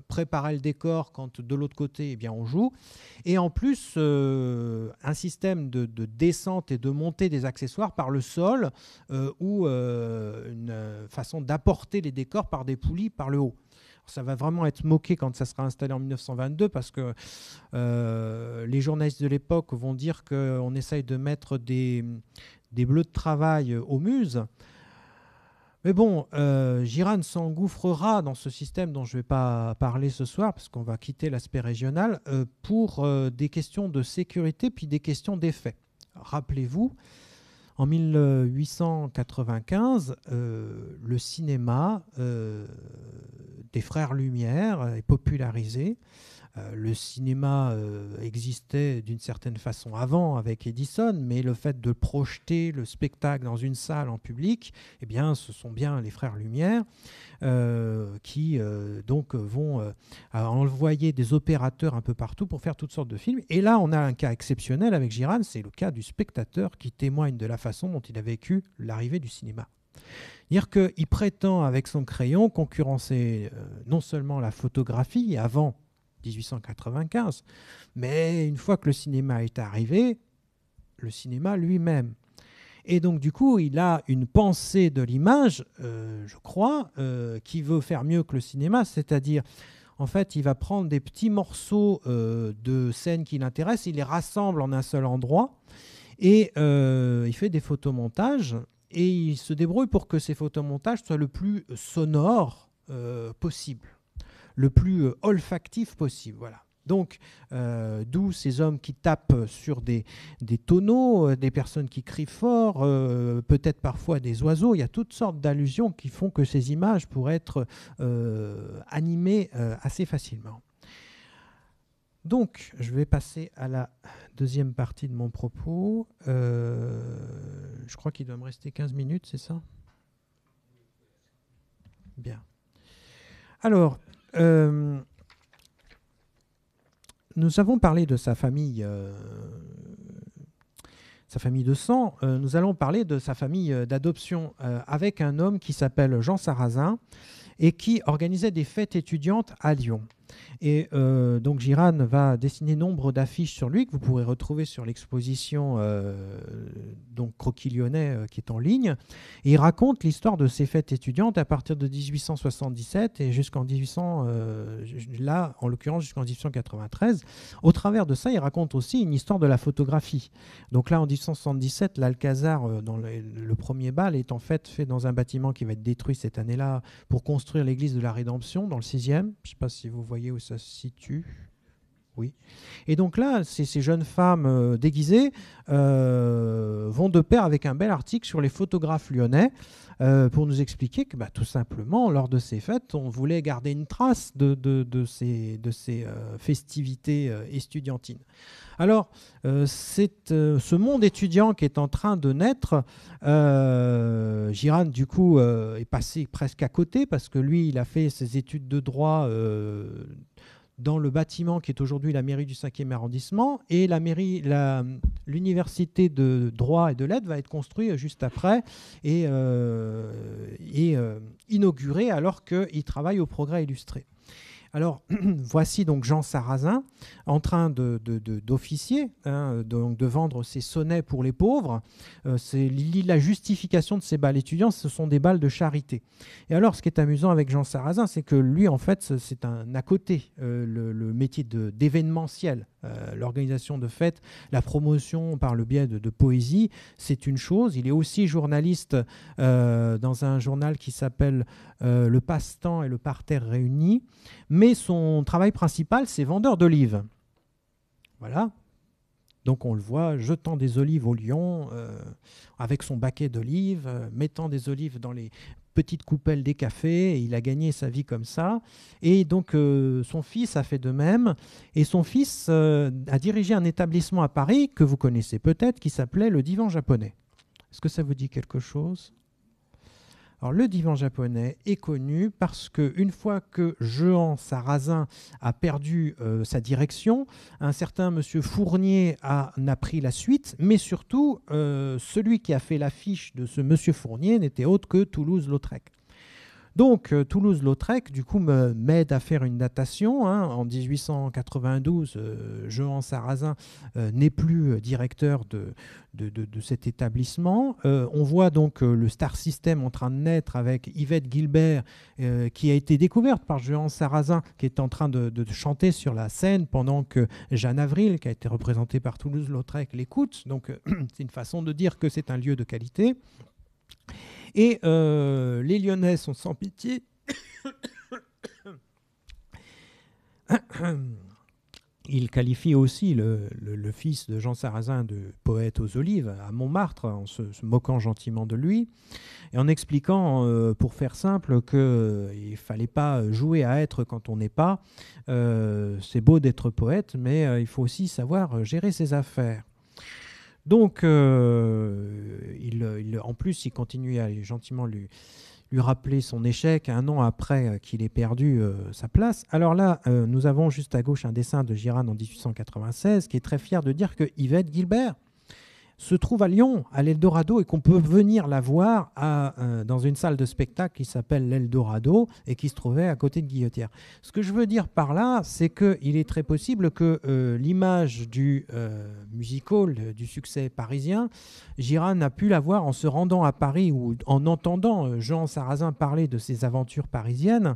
préparer le décor quand de l'autre côté eh bien, on joue. Et en plus, un système de, de, descente et de montée des accessoires par le sol ou une façon d'apporter les décors par des poulies par le haut ça va vraiment être moqué quand ça sera installé en 1922 parce que euh, les journalistes de l'époque vont dire qu'on essaye de mettre des, bleus de travail au muses. Mais bon, euh, s'engouffrera dans ce système dont je ne vais pas parler ce soir, parce qu'on va quitter l'aspect régional, euh, pour euh, des questions de sécurité, puis des questions d'effet. Rappelez-vous, en 1895, le cinéma des frères Lumière et popularisé. Euh, le cinéma euh, existait d'une certaine façon avant avec Edison, mais le fait de projeter le spectacle dans une salle en public, eh bien, ce sont bien les frères Lumière euh, qui donc vont envoyer des opérateurs un peu partout pour faire toutes sortes de films. Et là, on a un cas exceptionnel avec Girard, c'est le cas du spectateur qui témoigne de la façon dont il a vécu l'arrivée du cinéma. C'est-à-dire qu'il prétend avec son crayon concurrencer euh, non seulement la photographie avant 1895, mais une fois que le cinéma est arrivé, le cinéma lui-même. Et donc, du coup, il a une pensée de l'image, euh, je crois, euh, qui veut faire mieux que le cinéma, c'est-à-dire, en fait, il va prendre des petits morceaux de scènes qui l'intéressent, il les rassemble en un seul endroit, et il fait des photomontages et il se débrouille pour que ces photomontages soient le plus sonore euh, possible, le plus euh, olfactif possible. Voilà. Donc, euh, d'où ces hommes qui tapent sur des, tonneaux, des personnes qui crient fort, peut-être parfois des oiseaux. Il y a toutes sortes d'allusions qui font que ces images pourraient être animées assez facilement. Donc, je vais passer à la deuxième partie de mon propos. Euh, je crois qu'il doit me rester 15 minutes, c'est ça Bien. Alors, euh, nous avons parlé de sa famille, euh, sa famille de sang. nous allons parler de sa famille d'adoption avec un homme qui s'appelle Jean Sarrazin et qui organisait des fêtes étudiantes à Lyon. Et euh, donc Girane va dessiner nombre d'affiches sur lui que vous pourrez retrouver sur l'exposition euh, donc Croquis lyonnais euh, qui est en ligne. il raconte l'histoire de ses fêtes étudiantes à partir de 1877 et jusqu'en là en l'occurrence jusqu'en 1893. Au travers de ça, il raconte aussi une histoire de la photographie. Donc là en 1877, l'Alcazar dans le, premier bal est en fait fait dans un bâtiment qui va être détruit cette année-là pour construire l'église de la Rédemption dans le 6e. Je ne sais pas si vous voyez voyez où ça se situe. Oui. Et donc là, ces, jeunes femmes euh, déguisées euh, vont de pair avec un bel article sur les photographes lyonnais euh, pour nous expliquer que bah, tout simplement, lors de ces fêtes, on voulait garder une trace de, ces, festivités étudiantines. Alors, ce monde étudiant qui est en train de naître, Giran, du coup, est passé presque à côté parce que lui, il a fait ses études de droit dans le bâtiment qui est aujourd'hui la mairie du 5e arrondissement. Et la mairie, l'université de droit et de l'aide va être construite juste après et, euh, euh, inaugurée alors qu'il travaille au progrès illustré. Alors, voici donc Jean Sarrazin en train d'officier, hein, de, de vendre ses sonnets pour les pauvres. Euh, la justification de ces balles étudiants, ce sont des balles de charité. Et alors, ce qui est amusant avec Jean Sarrazin, c'est que lui, en fait, c'est un à côté, euh, le, métier d'événementiel. Euh, l'organisation de fêtes, la promotion par le biais de, poésie, c'est une chose. Il est aussi journaliste euh, dans un journal qui s'appelle euh, Le Passe-temps et le Parterre réuni. mais son travail principal, c'est vendeur d'olives. Voilà. Donc on le voit jetant des olives au lion avec son baquet d'olives, mettant des olives dans les petite coupelle des cafés, et il a gagné sa vie comme ça. Et donc euh, son fils a fait de même, et son fils euh, a dirigé un établissement à Paris que vous connaissez peut-être, qui s'appelait le Divan japonais. Est-ce que ça vous dit quelque chose le divan japonais est connu parce que une fois que Jehan Sarrazin a perdu euh, sa direction, un certain monsieur Fournier a, a pris la suite, mais surtout euh, celui qui a fait l'affiche de ce monsieur Fournier n'était autre que Toulouse-Lautrec. Donc euh, Toulouse-Lautrec, du coup, m'aide à faire une datation. Hein. En 1892, euh, Johan Sarrazin euh, n'est plus directeur de, de, cet établissement. on voit donc le star system en train de naître avec Yvette Gilbert, qui a été découverte par Jean Sarrazin, qui est en train de, chanter sur la scène pendant que Jeanne Avril, qui a été représentée par Toulouse-Lautrec, l'écoute. Donc c'est une façon de dire que c'est un lieu de qualité. Et euh, les Lyonnais sont sans pitié. Il qualifie aussi le, fils de Jean Sarrazin de poète aux olives à Montmartre, en se, moquant gentiment de lui, et en expliquant, euh, pour faire simple, qu'il euh, ne fallait pas jouer à être quand on n'est pas. c'est beau d'être poète, mais il faut aussi savoir gérer ses affaires. Donc, euh, il, en plus, il continue à gentiment lui, rappeler son échec un an après euh, qu'il ait perdu euh, sa place. Alors là, nous avons juste à gauche un dessin de Girard en 1896 qui est très fier de dire que Yvette Gilbert, se trouve à Lyon, à l'Eldorado, et qu'on peut venir la voir euh, dans une salle de spectacle qui s'appelle l'Eldorado et qui se trouvait à côté de Guillotière. Ce que je veux dire par là, c'est qu'il est très possible que euh, l'image du euh, music hall, du succès parisien, Girard a pu la voir en se rendant à Paris ou en entendant Jean Sarrazin parler de ses aventures parisiennes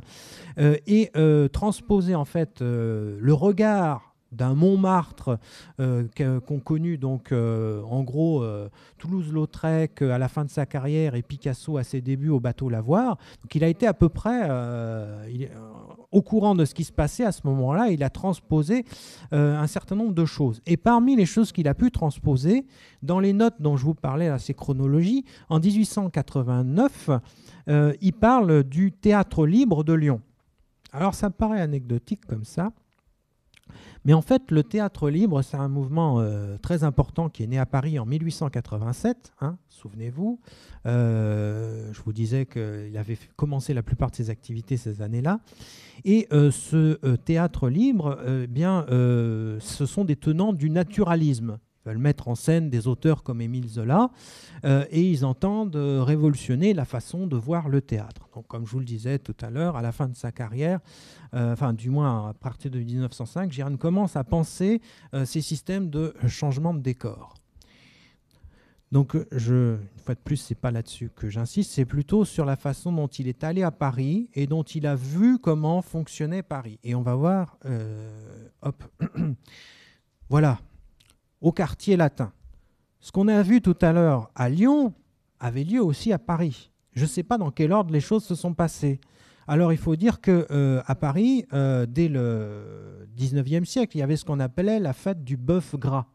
et transposer en fait le regard d'un Montmartre euh, qu'ont connu donc euh, en gros euh, Toulouse-Lautrec à la fin de sa carrière et Picasso à ses débuts au bateau Lavoir. Donc il a été à peu près au courant de ce qui se passait à ce moment-là. Il a transposé un certain nombre de choses. Et parmi les choses qu'il a pu transposer, dans les notes dont je vous parlais, à ces chronologies, en 1889, il parle du théâtre libre de Lyon. Alors ça me paraît anecdotique comme ça, mais en fait, le théâtre libre, c'est un mouvement euh, très important qui est né à Paris en 1887, hein, souvenez-vous. Euh, je vous disais qu'il avait commencé la plupart de ses activités ces années-là. Et euh, ce théâtre libre, eh bien, ce sont des tenants du naturalisme, veulent mettre en scène des auteurs comme Émile Zola, euh, et ils entendent euh, révolutionner la façon de voir le théâtre. Donc, comme je vous le disais tout à l'heure, à la fin de sa carrière, euh, enfin du moins à partir de 1905, Giran commence à penser ces systèmes de changement de décor. Donc, je, une fois de plus, ce n'est pas là-dessus que j'insiste, c'est plutôt sur la façon dont il est allé à Paris et dont il a vu comment fonctionnait Paris. Et on va voir, hop, voilà, au quartier latin. Ce qu'on a vu tout à l'heure à Lyon avait lieu aussi à Paris. Je ne sais pas dans quel ordre les choses se sont passées. Alors il faut dire que euh, à Paris, euh, dès le 19e siècle, il y avait ce qu'on appelait la fête du bœuf gras.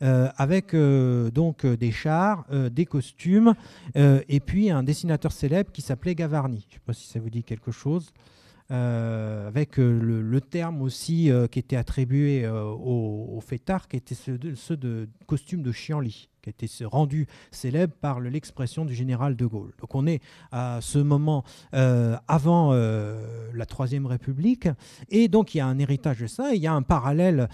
Euh, avec donc des chars, des costumes, et puis un dessinateur célèbre qui s'appelait Gavarni. Je ne sais pas si ça vous dit quelque chose. Euh, avec euh, le, terme aussi euh, qui était attribué aux, au fêtards, qui était ceux de, de costume de qui a été rendu célèbre par l'expression du général de Gaulle. Donc on est à ce moment avant la Troisième République, et donc il y a un héritage de ça, il y a un parallèle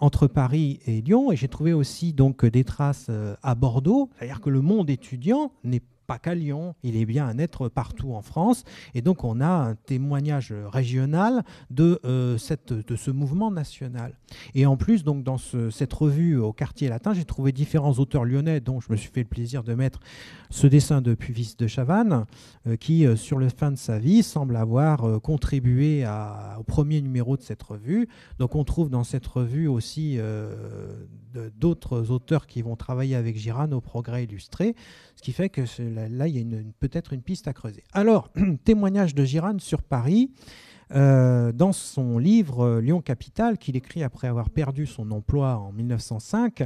entre Paris et Lyon, et j'ai trouvé aussi donc des traces à Bordeaux, c'est-à-dire que le monde étudiant n'est pas pas qu'à Lyon, il est bien un être partout en France. Et donc on a un témoignage régional de, euh, cette, de ce mouvement national. Et en plus, donc dans ce, cette revue au quartier latin, j'ai trouvé différents auteurs lyonnais dont je me suis fait le plaisir de mettre ce dessin de Puvis de Chavannes, euh, qui euh, sur le fin de sa vie semble avoir contribué au premier numéro de cette revue. Donc on trouve dans cette revue aussi d'autres auteurs qui vont travailler avec Girane au Progrès illustré, ce qui fait que là, il y a peut-être une piste à creuser. Alors, témoignage de Girane sur Paris. Euh, dans son livre euh, Lyon Capital, qu'il écrit après avoir perdu son emploi en 1905,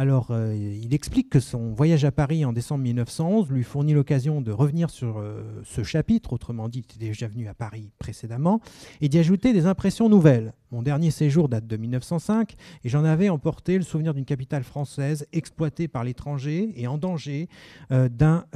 alors, euh, il explique que son voyage à Paris en décembre 1911 lui fournit l'occasion de revenir sur euh, ce chapitre, autrement dit, il était déjà venu à Paris précédemment, et d'y ajouter des impressions nouvelles. Mon dernier séjour date de 1905, et j'en avais emporté le souvenir d'une capitale française exploitée par l'étranger et en danger euh, d'un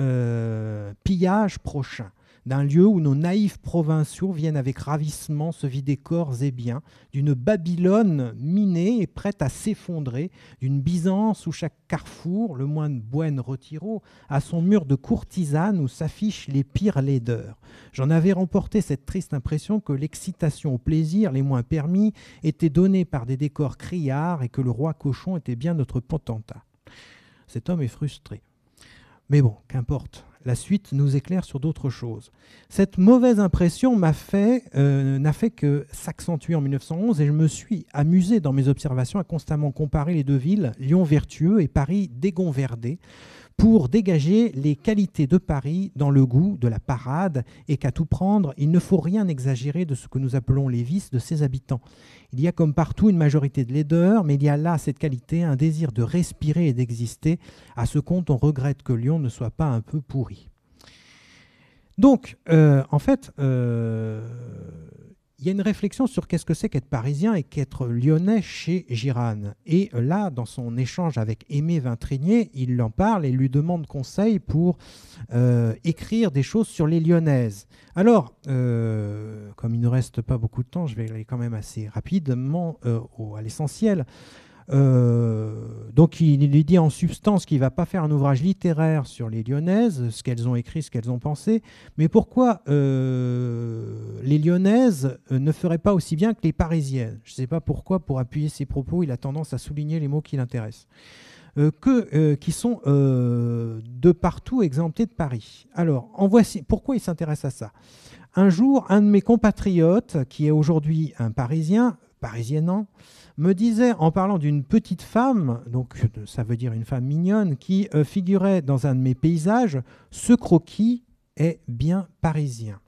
pillage prochain d'un lieu où nos naïfs provinciaux viennent avec ravissement se vider corps et biens, d'une Babylone minée et prête à s'effondrer, d'une Byzance où chaque carrefour, le de Buen Retiro, a son mur de courtisane où s'affichent les pires laideurs. J'en avais remporté cette triste impression que l'excitation au plaisir, les moins permis, était donnée par des décors criards et que le roi cochon était bien notre potentat. Cet homme est frustré. Mais bon, qu'importe, la suite nous éclaire sur d'autres choses. Cette mauvaise impression m'a fait, euh, n'a fait que s'accentuer en 1911 et je me suis amusé dans mes observations à constamment comparer les deux villes, Lyon vertueux et Paris dégonverdé, pour dégager les qualités de Paris dans le goût de la parade et qu'à tout prendre, il ne faut rien exagérer de ce que nous appelons les vices de ses habitants. Il y a comme partout une majorité de laideur, mais il y a là cette qualité, un désir de respirer et d'exister. À ce compte, on regrette que Lyon ne soit pas un peu pourri. Donc, euh, en fait, euh, il y a une réflexion sur qu'est-ce que c'est qu'être parisien et qu'être lyonnais chez Girane. Et là, dans son échange avec Aimé Vintrigné, il en parle et lui demande conseil pour euh, écrire des choses sur les lyonnaises. Alors, euh, comme il ne reste pas beaucoup de temps, je vais aller quand même assez rapidement euh, à l'essentiel. Euh, donc il lui dit en substance qu'il ne va pas faire un ouvrage littéraire sur les Lyonnaises, ce qu'elles ont écrit, ce qu'elles ont pensé, mais pourquoi euh, les Lyonnaises euh, ne feraient pas aussi bien que les Parisiennes Je ne sais pas pourquoi, pour appuyer ses propos, il a tendance à souligner les mots qui l'intéressent. que, qui sont de partout exemptés de Paris. Alors, en voici pourquoi il s'intéresse à ça. Un jour, un de mes compatriotes, qui est aujourd'hui un Parisien, non, me disait en parlant d'une petite femme, donc ça veut dire une femme mignonne, qui euh, figurait dans un de mes paysages, ce croquis est bien parisien.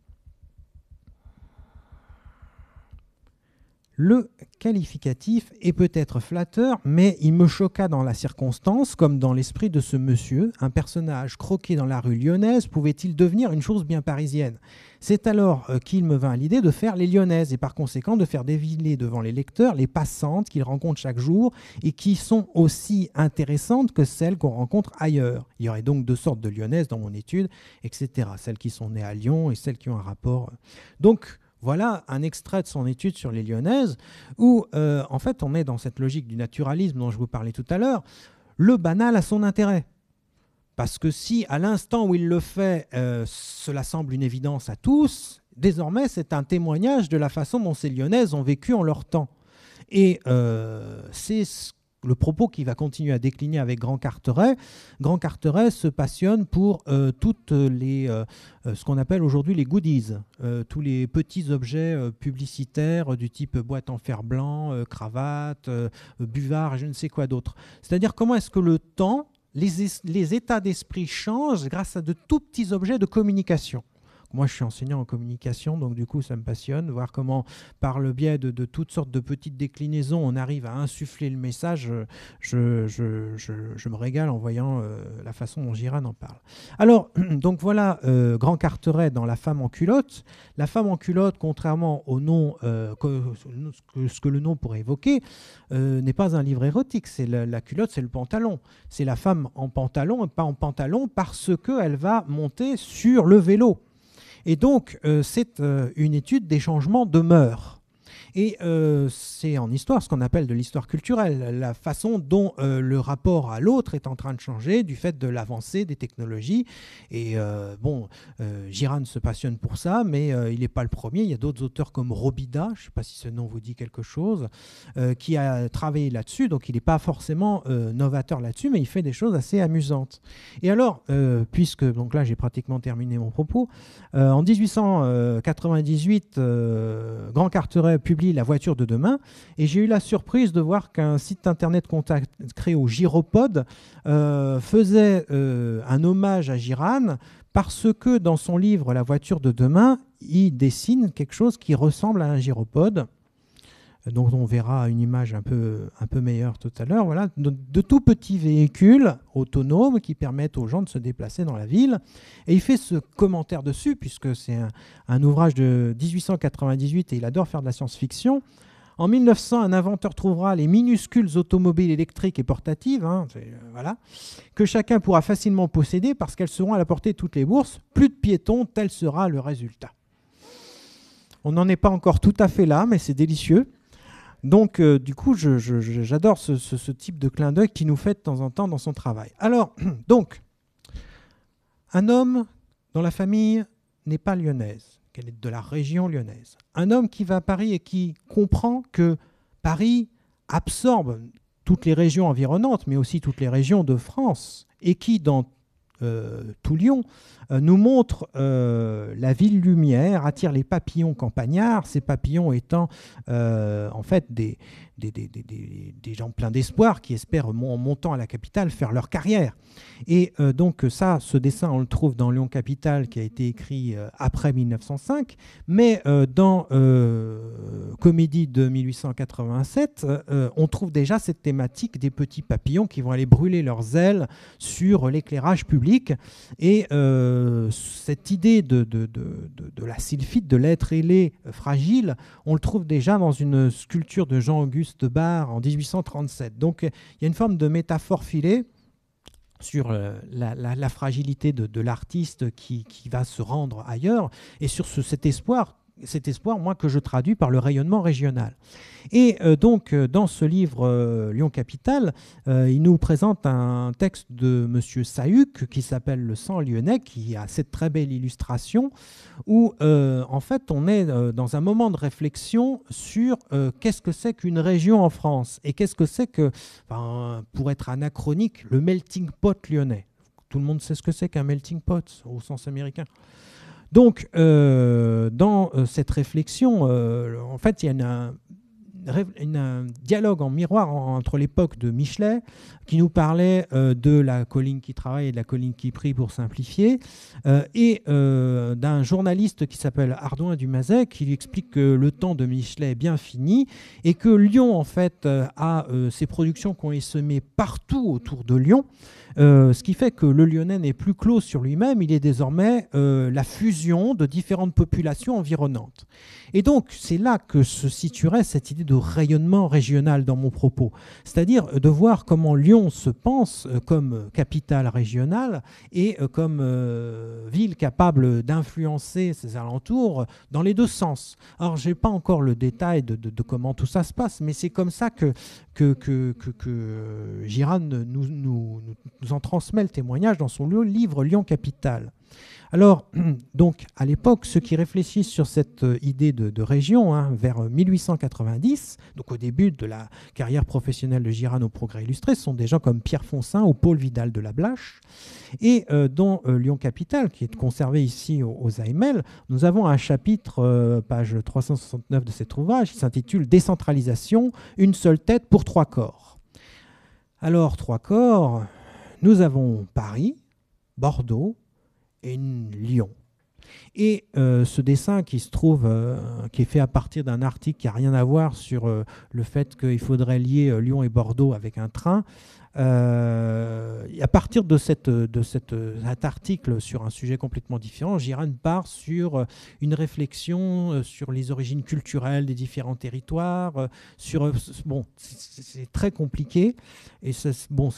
Le qualificatif est peut-être flatteur, mais il me choqua dans la circonstance, comme dans l'esprit de ce monsieur. Un personnage croqué dans la rue lyonnaise pouvait-il devenir une chose bien parisienne C'est alors euh, qu'il me vint l'idée de faire les lyonnaises et par conséquent de faire déviler devant les lecteurs les passantes qu'ils rencontrent chaque jour et qui sont aussi intéressantes que celles qu'on rencontre ailleurs. Il y aurait donc deux sortes de lyonnaises dans mon étude, etc. Celles qui sont nées à Lyon et celles qui ont un rapport. Donc, voilà un extrait de son étude sur les Lyonnaises, où euh, en fait on est dans cette logique du naturalisme dont je vous parlais tout à l'heure. Le banal a son intérêt. Parce que si à l'instant où il le fait, euh, cela semble une évidence à tous, désormais c'est un témoignage de la façon dont ces Lyonnaises ont vécu en leur temps. Et euh, c'est ce le propos qui va continuer à décliner avec Grand Carteret. Grand Carteret se passionne pour euh, toutes les, euh, euh, ce qu'on appelle aujourd'hui les goodies, tous les petits objets publicitaires du type boîte en fer blanc, cravate, buvard je ne sais quoi d'autre. C'est-à-dire comment est-ce que le temps, les états d'esprit changent grâce à de tout petits objets de communication. Moi, je suis enseignant en communication, donc du coup, ça me passionne, voir comment, par le biais de, toutes sortes de petites déclinaisons, on arrive à insuffler le message. Je, me régale en voyant euh, la façon dont Giran en parle. Alors, donc voilà, euh, Grand Carteret dans La femme en culotte. La femme en culotte, contrairement au nom, euh, ce que le nom pourrait évoquer, n'est pas un livre érotique. C'est la, culotte, c'est le pantalon. C'est la femme en pantalon, pas en pantalon, parce qu'elle va monter sur le vélo. Et donc, euh, c'est euh, une étude des changements de mœurs. Et euh, c'est en histoire ce qu'on appelle de l'histoire culturelle, la façon dont euh, le rapport à l'autre est en train de changer du fait de l'avancée des technologies. Et euh, bon, euh, Giran se passionne pour ça, mais il n'est pas le premier. Il y a d'autres auteurs comme Robida, je ne sais pas si ce nom vous dit quelque chose, qui a travaillé là-dessus. Donc il n'est pas forcément novateur là-dessus, mais il fait des choses assez amusantes. Et alors, puisque donc là j'ai pratiquement terminé mon propos, en 1898, Grand Carteret publie la voiture de demain. Et j'ai eu la surprise de voir qu'un site internet créé au gyropode euh, faisait euh, un hommage à Giran parce que dans son livre La voiture de demain, il dessine quelque chose qui ressemble à un gyropode dont on verra une image un peu, un peu meilleure tout à l'heure. Voilà, de, tout petits véhicules autonomes qui permettent aux gens de se déplacer dans la ville. Et il fait ce commentaire dessus, puisque c'est un, ouvrage de 1898 et il adore faire de la science-fiction. En 1900, un inventeur trouvera les minuscules automobiles électriques et portatives, hein, euh, voilà, que chacun pourra facilement posséder parce qu'elles seront à la portée de toutes les bourses. Plus de piétons, tel sera le résultat. On n'en est pas encore tout à fait là, mais c'est délicieux. Donc, euh, du coup, j'adore ce, type de clin d'œil qui nous fait de temps en temps dans son travail. Alors, donc, un homme dont la famille n'est pas lyonnaise, qu'elle est de la région lyonnaise, un homme qui va à Paris et qui comprend que Paris absorbe toutes les régions environnantes, mais aussi toutes les régions de France, et qui, dans euh, tout Lyon, euh, nous montre euh, la ville lumière, attire les papillons campagnards, ces papillons étant euh, en fait des, des, gens pleins d'espoir qui espèrent, en montant à la capitale, faire leur carrière. Et donc ça, ce dessin, on le trouve dans Lyon Capital qui a été écrit après 1905, mais dans Comédie de 1887, on trouve déjà cette thématique des petits papillons qui vont aller brûler leurs ailes sur l'éclairage public. Et euh, cette idée de, de, la sylphide, de l'être ailé euh, fragile, on le trouve déjà dans une sculpture de Jean-Auguste Barre en 1837. Donc euh, il y a une forme de métaphore filée sur la, fragilité de, l'artiste qui, va se rendre ailleurs et sur cet espoir cet espoir, moi, que je traduis par le rayonnement régional. Et euh, donc, euh, dans ce livre euh, Lyon Capital, il nous présente un texte de M. Sahuc qui s'appelle Le sang lyonnais, qui a cette très belle illustration où, en fait, on est dans un moment de réflexion sur qu'est-ce que c'est qu'une région en France et qu'est-ce que c'est que, pour être anachronique, le melting pot lyonnais. Tout le monde sait ce que c'est qu'un melting pot au sens américain. Donc, euh, dans euh, cette réflexion, euh, en fait, il y a un dialogue en miroir entre l'époque de Michelet, qui nous parlait de la colline qui travaille et de la colline qui prie pour simplifier, et d'un journaliste qui s'appelle Ardouin Dumazet, qui lui explique que le temps de Michelet est bien fini et que Lyon, en fait, a ses productions qui ont été semées partout autour de Lyon. Euh, ce qui fait que le Lyonnais n'est plus clos sur lui-même, il est désormais euh, la fusion de différentes populations environnantes. Et donc, c'est là que se situerait cette idée de rayonnement régional dans mon propos, c'est-à-dire de voir comment Lyon se pense euh, comme capitale régionale et comme ville capable d'influencer ses alentours dans les deux sens. Alors, je n'ai pas encore le détail de, comment tout ça se passe, mais c'est comme ça que, que, nous, nous en transmet le témoignage dans son livre Lyon Capital. Alors, donc, à l'époque, ceux qui réfléchissent sur cette euh, idée de, région, hein, vers 1890, euh, donc au début de la carrière professionnelle de Girard au Progrès illustré, sont des gens comme Pierre Foncin ou Paul Vidal de la Blache. Et euh, dans Lyon Capital, qui est conservé ici aux, AML, nous avons un chapitre, page 369 de cet ouvrage, qui s'intitule Décentralisation, une seule tête pour trois corps. Alors, trois corps, nous avons Paris, Bordeaux et Lyon. Et euh, ce dessin qui se trouve, euh, qui est fait à partir d'un article qui n'a rien à voir sur euh, le fait qu'il faudrait lier Lyon et Bordeaux avec un train, à partir de, cette, de cet article sur un sujet complètement différent, Girane part sur une réflexion sur les origines culturelles des différents territoires. sur, bon, c'est très compliqué et bon,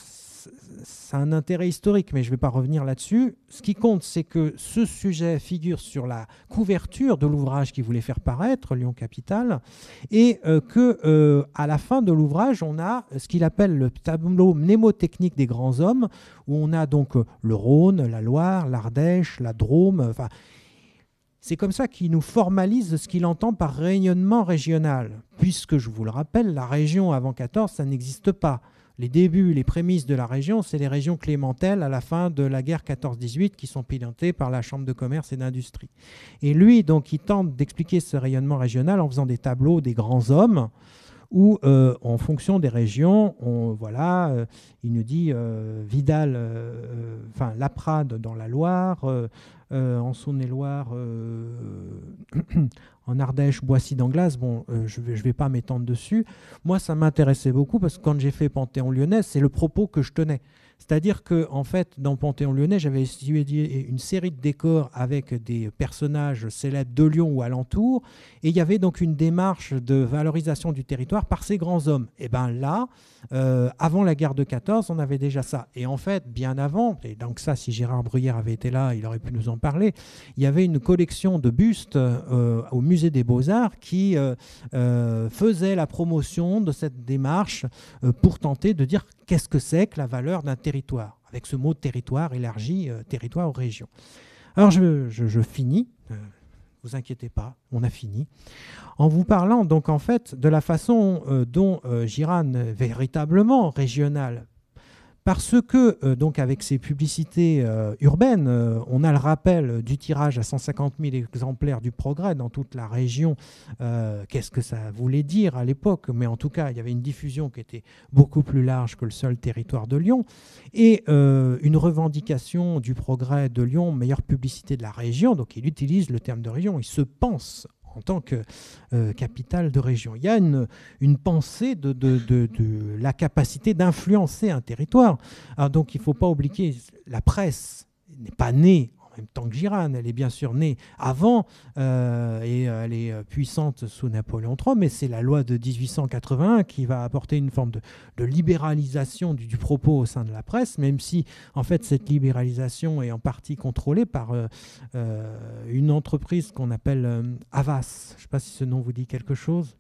ça un intérêt historique, mais je ne vais pas revenir là-dessus. Ce qui compte, c'est que ce sujet figure sur la couverture de l'ouvrage qu'il voulait faire paraître, Lyon Capital, et euh, que euh, à la fin de l'ouvrage, on a ce qu'il appelle le tableau mnémotechnique des grands hommes, où on a donc euh, le Rhône, la Loire, l'Ardèche, la Drôme. Enfin, c'est comme ça qu'il nous formalise ce qu'il entend par rayonnement régional, puisque je vous le rappelle, la région avant 14, ça n'existe pas les débuts, les prémices de la région, c'est les régions clémentelles à la fin de la guerre 14-18 qui sont pilotées par la Chambre de commerce et d'industrie. Et lui, donc, il tente d'expliquer ce rayonnement régional en faisant des tableaux des grands hommes où, euh, en fonction des régions, on, voilà, euh, il nous dit euh, Vidal, enfin Laprade dans la Loire, euh, en Saône-et-Loire, euh, en Ardèche, Boissy d'Anglas. Bon, euh, je ne vais, vais pas m'étendre dessus. Moi, ça m'intéressait beaucoup parce que quand j'ai fait Panthéon lyonnaise, c'est le propos que je tenais. C'est-à-dire que, en fait, dans Panthéon lyonnais, j'avais étudié une série de décors avec des personnages célèbres de Lyon ou alentour, et il y avait donc une démarche de valorisation du territoire par ces grands hommes. Et bien là, euh, avant la guerre de 14, on avait déjà ça. Et en fait, bien avant, et donc ça, si Gérard Bruyère avait été là, il aurait pu nous en parler, il y avait une collection de bustes euh, au musée des Beaux-Arts qui euh, faisait la promotion de cette démarche pour tenter de dire qu'est-ce que c'est que la valeur d'un territoire territoire, avec ce mot territoire élargi, euh, territoire aux régions. Alors je, finis, ne euh, vous inquiétez pas, on a fini, en vous parlant donc en fait de la façon euh, dont Giran, véritablement régional, parce que euh, donc avec ces publicités euh, urbaines, euh, on a le rappel du tirage à 150 000 exemplaires du Progrès dans toute la région. Qu'est-ce que ça voulait dire à l'époque Mais en tout cas, il y avait une diffusion qui était beaucoup plus large que le seul territoire de Lyon et une revendication du Progrès de Lyon, meilleure publicité de la région. Donc il utilise le terme de région. Il se pense en tant que euh, capitale de région. Il y a une, pensée de, la capacité d'influencer un territoire. Ah, donc il ne faut pas oublier, la presse n'est pas née Tant que Girane. Elle est bien sûr née avant euh, et euh, elle est euh, puissante sous Napoléon III, mais c'est la loi de 1881 qui va apporter une forme de, libéralisation du, propos au sein de la presse, même si en fait cette libéralisation est en partie contrôlée par une entreprise qu'on appelle Avas. Je ne sais pas si ce nom vous dit quelque chose.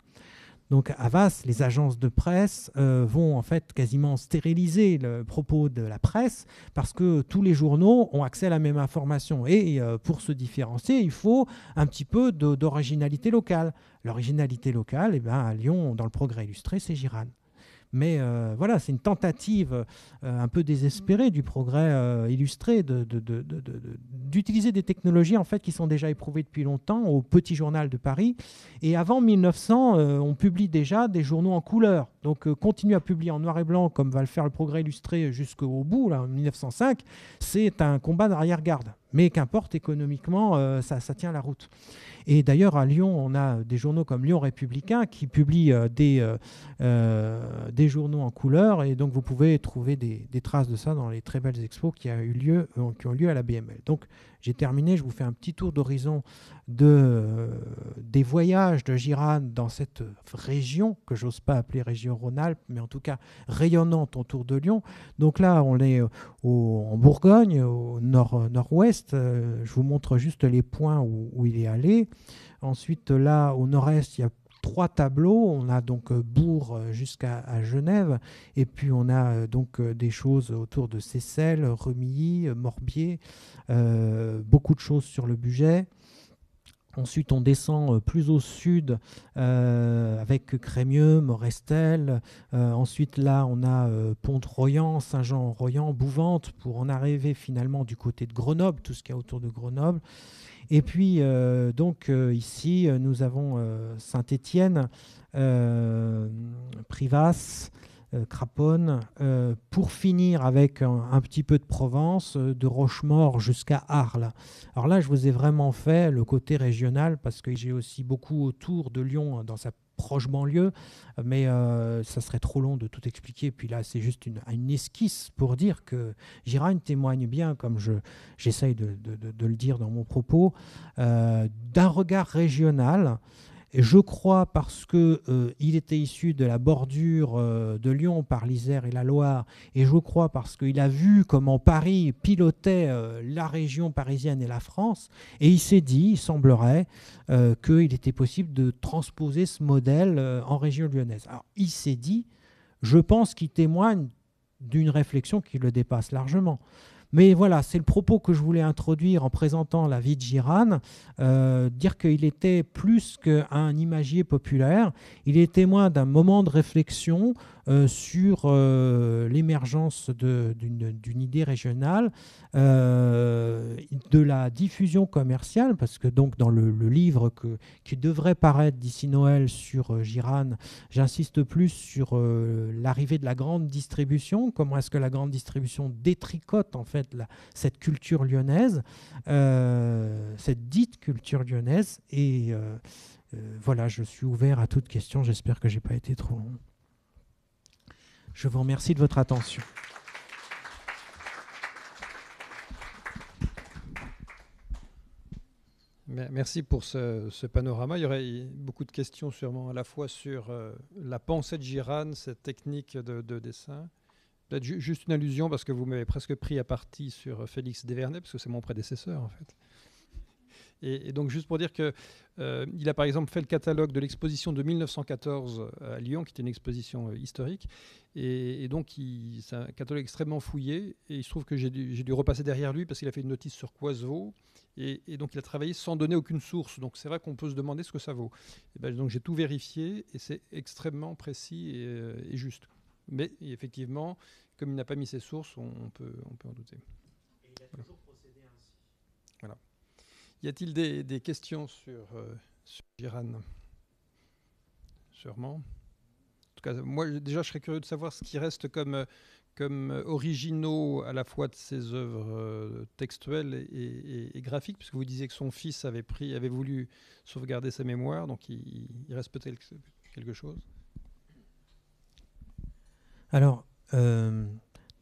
Donc à Vas, les agences de presse euh, vont en fait quasiment stériliser le propos de la presse parce que tous les journaux ont accès à la même information. Et euh, pour se différencier, il faut un petit peu d'originalité locale. L'originalité locale, eh ben, à Lyon, dans le progrès illustré, c'est Girane. Mais euh, voilà, c'est une tentative euh, un peu désespérée du progrès euh, illustré d'utiliser des technologies en fait qui sont déjà éprouvées depuis longtemps au Petit Journal de Paris. Et avant 1900, on publie déjà des journaux en couleur donc euh, continuer à publier en noir et blanc, comme va le faire le Progrès illustré jusqu'au bout, là, en 1905, c'est un combat d'arrière-garde. Mais qu'importe, économiquement, euh, ça, ça, tient la route. Et d'ailleurs, à Lyon, on a des journaux comme Lyon Républicain qui publient euh, des, des journaux en couleur. Et donc, vous pouvez trouver des, traces de ça dans les très belles expos qui, a eu lieu, qui ont lieu à la BML. Donc, j'ai terminé, je vous fais un petit tour d'horizon de, euh, des voyages de Girane dans cette région, que j'ose pas appeler région Rhône-Alpes, mais en tout cas rayonnante autour de Lyon. Donc là, on est euh, en Bourgogne, au nord, nord-ouest. Euh, je vous montre juste les points où il est allé. Ensuite, là, au nord-est, il y a trois tableaux. On a donc euh, Bourg euh, jusqu'à Genève, et puis on a euh, donc des choses autour de Seyssel, Remilly, Morbier, beaucoup de choses sur le budget. Ensuite, on descend plus au sud avec Crémieux, Morestel. ensuite, là, on a Pont-Royan, Saint-Jean-Royan, Bouvante, pour en arriver finalement du côté de Grenoble, tout ce qu'il y a autour de Grenoble. Et puis, euh, donc, euh, ici, euh, nous avons Saint-Étienne, Privas, Craponne, pour finir avec un, petit peu de Provence, de Rochemort jusqu'à Arles. Alors là, je vous ai vraiment fait le côté régional parce que j'ai aussi beaucoup autour de Lyon dans sa proche banlieue, mais euh, ça serait trop long de tout expliquer. Puis là, c'est juste une, esquisse pour dire que Giragne témoigne bien, comme je, j'essaye de, le dire dans mon propos, euh, d'un regard régional je crois parce que euh, il était issu de la bordure euh, de Lyon par l'Isère et la Loire, et je crois parce qu'il a vu comment Paris pilotait euh, la région parisienne et la France, et il s'est dit, il semblerait, qu'il était possible de transposer ce modèle en région lyonnaise. Alors il s'est dit, je pense qu'il témoigne d'une réflexion qui le dépasse largement. Mais voilà, c'est le propos que je voulais introduire en présentant la vie de Giran, euh, dire qu'il était plus qu'un imagier populaire, il est témoin d'un moment de réflexion, euh, sur euh, l'émergence d'une idée régionale, euh, de la diffusion commerciale, parce que donc dans le, livre que, qui devrait paraître d'ici Noël sur Girane, j'insiste plus sur l'arrivée de la grande distribution, comment est-ce que la grande distribution détricote en fait cette culture lyonnaise, cette dite culture lyonnaise. Et voilà, je suis ouvert à toute question. J'espère que j'ai pas été trop long. Je vous remercie de votre attention. Merci pour ce, panorama. Il y aurait beaucoup de questions sûrement à la fois sur euh, la pensée de Girane, cette technique de, dessin. Peut-être juste une allusion parce que vous m'avez presque pris à partie sur euh, Félix Devernet parce que c'est mon prédécesseur en fait. Et, donc juste pour dire que euh, il a par exemple fait le catalogue de l'exposition de 1914 euh, à Lyon, qui était une exposition euh, historique, et, donc c'est un catalogue extrêmement fouillé. Et il se trouve que j'ai dû, repasser derrière lui parce qu'il a fait une notice sur Coiseau. et, et, donc il a travaillé sans donner aucune source. Donc c'est vrai qu'on peut se demander ce que ça vaut. Et ben, donc j'ai tout vérifié et c'est extrêmement précis et, juste. Mais effectivement, comme il n'a pas mis ses sources, on, peut, on peut en douter. Et il a y a-t-il des, questions sur, euh, Sûrement. En tout cas, moi, déjà, je serais curieux de savoir ce qui reste comme, euh, euh, originaux à la fois de ses œuvres euh, textuelles et, graphiques, puisque vous disiez que son fils avait, pris, avait voulu sauvegarder sa mémoire, donc il, reste peut-être quelque chose. Alors,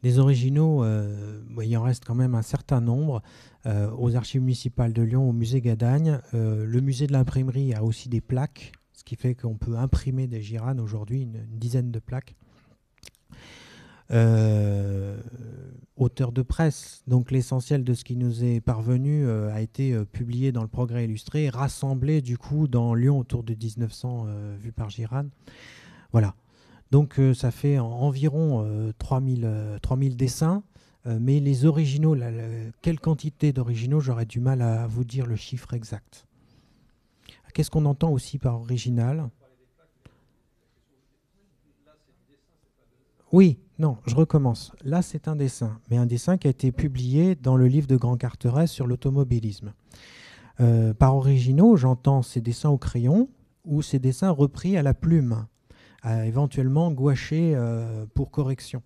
des originaux, euh, bah, il en reste quand même un certain nombre euh, aux archives municipales de Lyon, au musée Gadagne. Euh, le musée de l'imprimerie a aussi des plaques, ce qui fait qu'on peut imprimer des giranes aujourd'hui, une, dizaine de plaques. auteur de presse, donc l'essentiel de ce qui nous est parvenu a été publié dans le Progrès illustré, rassemblé du coup dans Lyon autour de 1900, vu par Girane. Voilà. Donc euh, ça fait environ 3000, euh, 3000 euh, dessins mais les originaux, quelle quantité d'originaux, j'aurais du mal à vous dire le chiffre exact. Qu'est-ce qu'on entend aussi par original Oui, non, je recommence. Là, c'est un dessin, mais un dessin qui a été publié dans le livre de Grand Carteret sur l'automobilisme. par originaux, j'entends ces dessins au crayon ou ces dessins repris à la plume à éventuellement gouacher euh, pour correction.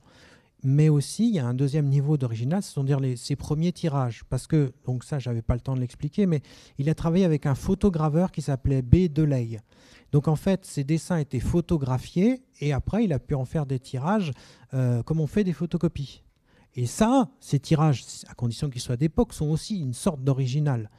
Mais aussi, il y a un deuxième niveau d'original, cest à dire ses premiers tirages. Parce que, donc ça, je n'avais pas le temps de l'expliquer, mais il a travaillé avec un photograveur qui s'appelait B. Delay. Donc en fait, ses dessins étaient photographiés et après, il a pu en faire des tirages euh, comme on fait des photocopies. Et ça, ces tirages, à condition qu'ils soient d'époque, sont aussi une sorte d'original.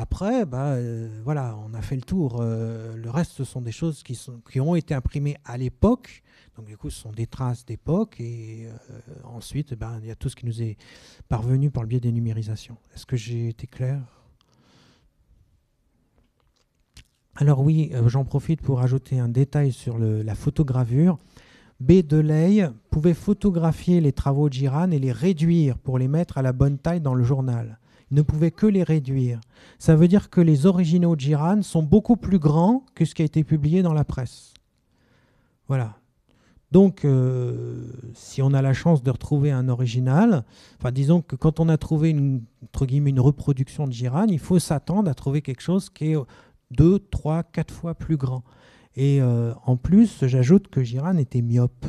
Après, bah, voilà, on a fait le tour. Euh, le reste, ce sont des choses qui, ont été imprimées à l'époque. Donc, du coup, ce sont des traces d'époque. Et euh, ensuite, ben, il y a tout ce qui nous est parvenu par le biais des numérisations. Est-ce que j'ai été clair Alors oui, j'en profite pour ajouter un détail sur la photogravure. B. Delay pouvait photographier les travaux de Giran et les réduire pour les mettre à la bonne taille dans le journal ne pouvait que les réduire. Ça veut dire que les originaux de Giran sont beaucoup plus grands que ce qui a été publié dans la presse. Voilà. Donc, euh, si on a la chance de retrouver un original, enfin, disons que quand on a trouvé une, guillemets, une reproduction de Giran, il faut s'attendre à trouver quelque chose qui est deux, trois, quatre fois plus grand. Et euh, en plus, j'ajoute que Giran était myope.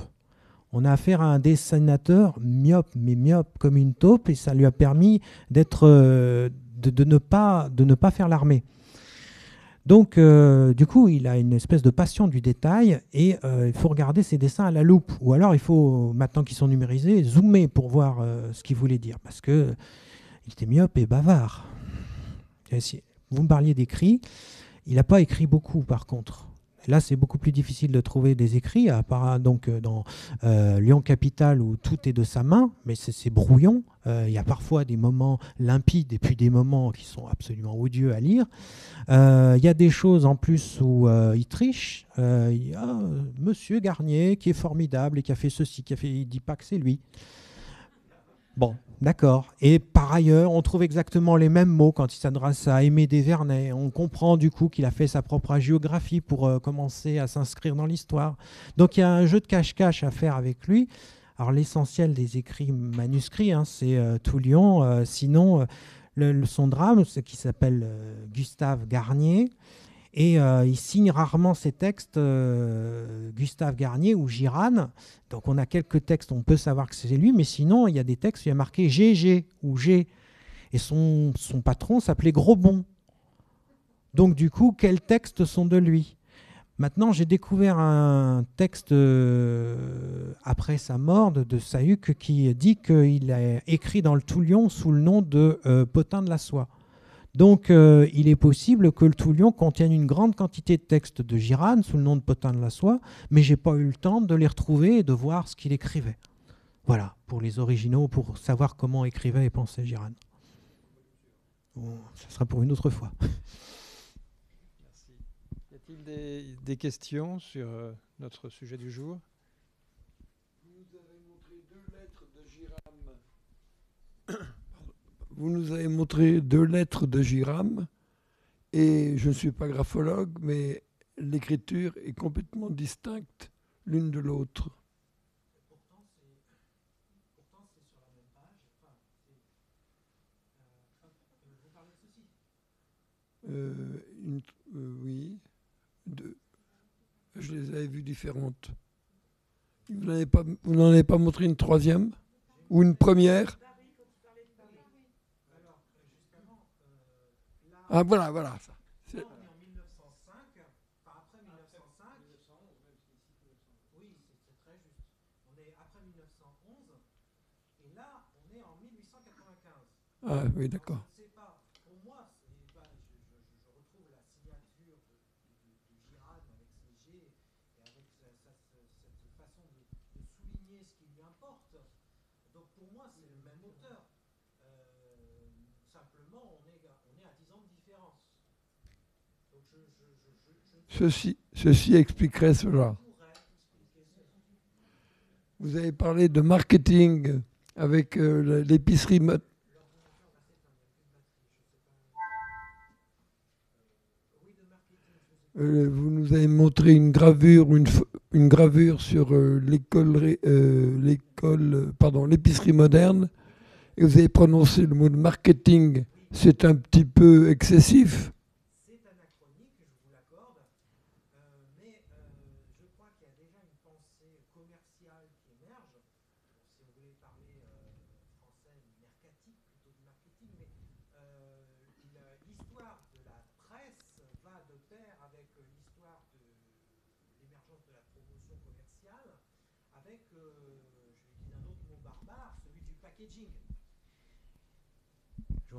On a affaire à un dessinateur myope, mais myope comme une taupe, et ça lui a permis d'être, euh, de, ne pas, de ne pas faire l'armée. Donc, euh, du coup, il a une espèce de passion du détail et euh, il faut regarder ses dessins à la loupe. Ou alors, il faut, maintenant qu'ils sont numérisés, zoomer pour voir ce qu'il voulait dire parce qu'il était myope et bavard. si vous me parliez d'écrit. Il n'a pas écrit beaucoup, par contre. Là, c'est beaucoup plus difficile de trouver des écrits, à part hein, donc euh, dans euh, Lyon Capital où tout est de sa main, mais c'est brouillon. Euh, il y a parfois des moments limpides et puis des moments qui sont absolument odieux à lire. Il y a des choses en plus où il triche. Il y a Monsieur Garnier qui est formidable et qui a fait ceci, qui a fait. Il dit pas que c'est lui. Bon, d'accord. Et par ailleurs, on trouve exactement les mêmes mots quand il s'adresse à Aimé Desvernay. On comprend du coup qu'il a fait sa propre géographie pour euh, commencer à s'inscrire dans l'histoire. Donc il y a un jeu de cache-cache à faire avec lui. Alors l'essentiel des écrits manuscrits, hein, c'est euh, tout Lyon. Euh, sinon, son drame, ce qui s'appelle Gustave Garnier, et euh, il signe rarement ses textes, euh, Gustave Garnier ou Girane. Donc on a quelques textes, on peut savoir que c'est lui, mais sinon il y a des textes où il a marqué GG ou G. Et son, patron s'appelait Grosbon. Donc du coup, quels textes sont de lui Maintenant, j'ai découvert un texte euh, après sa mort de, de qui dit qu'il a écrit dans le Toulion sous le nom de Potin de la Soie. Donc euh, il est possible que le Toulion contienne une grande quantité de textes de Girane sous le nom de Potin de la Soie, mais je n'ai pas eu le temps de les retrouver et de voir ce qu'il écrivait. Voilà, pour les originaux, pour savoir comment écrivait et pensait Girane. Bon, ça sera pour une autre fois. Merci. Y a-t-il des, questions sur euh, notre sujet du jour Vous avez montré deux lettres de Girane vous nous avez montré deux lettres de Giram, et je ne suis pas graphologue, mais l'écriture est complètement distincte l'une de l'autre. Euh, une, euh, oui, deux. je les avais vues différentes. Vous n'en avez, pas montré une troisième Ou une première Ah voilà, voilà. On est en 1905, enfin après 1905. Oui, c'est très juste. On est après 1911, et là, on est en 1895. Ah oui, d'accord. Ceci, expliquerait cela. Vous avez parlé de marketing avec euh, l'épicerie l'épicerie euh, vous nous avez montré une gravure, une, gravure sur euh, l'école, l'école, pardon, l'épicerie moderne, et vous avez prononcé le mot de marketing. C'est un petit peu excessif.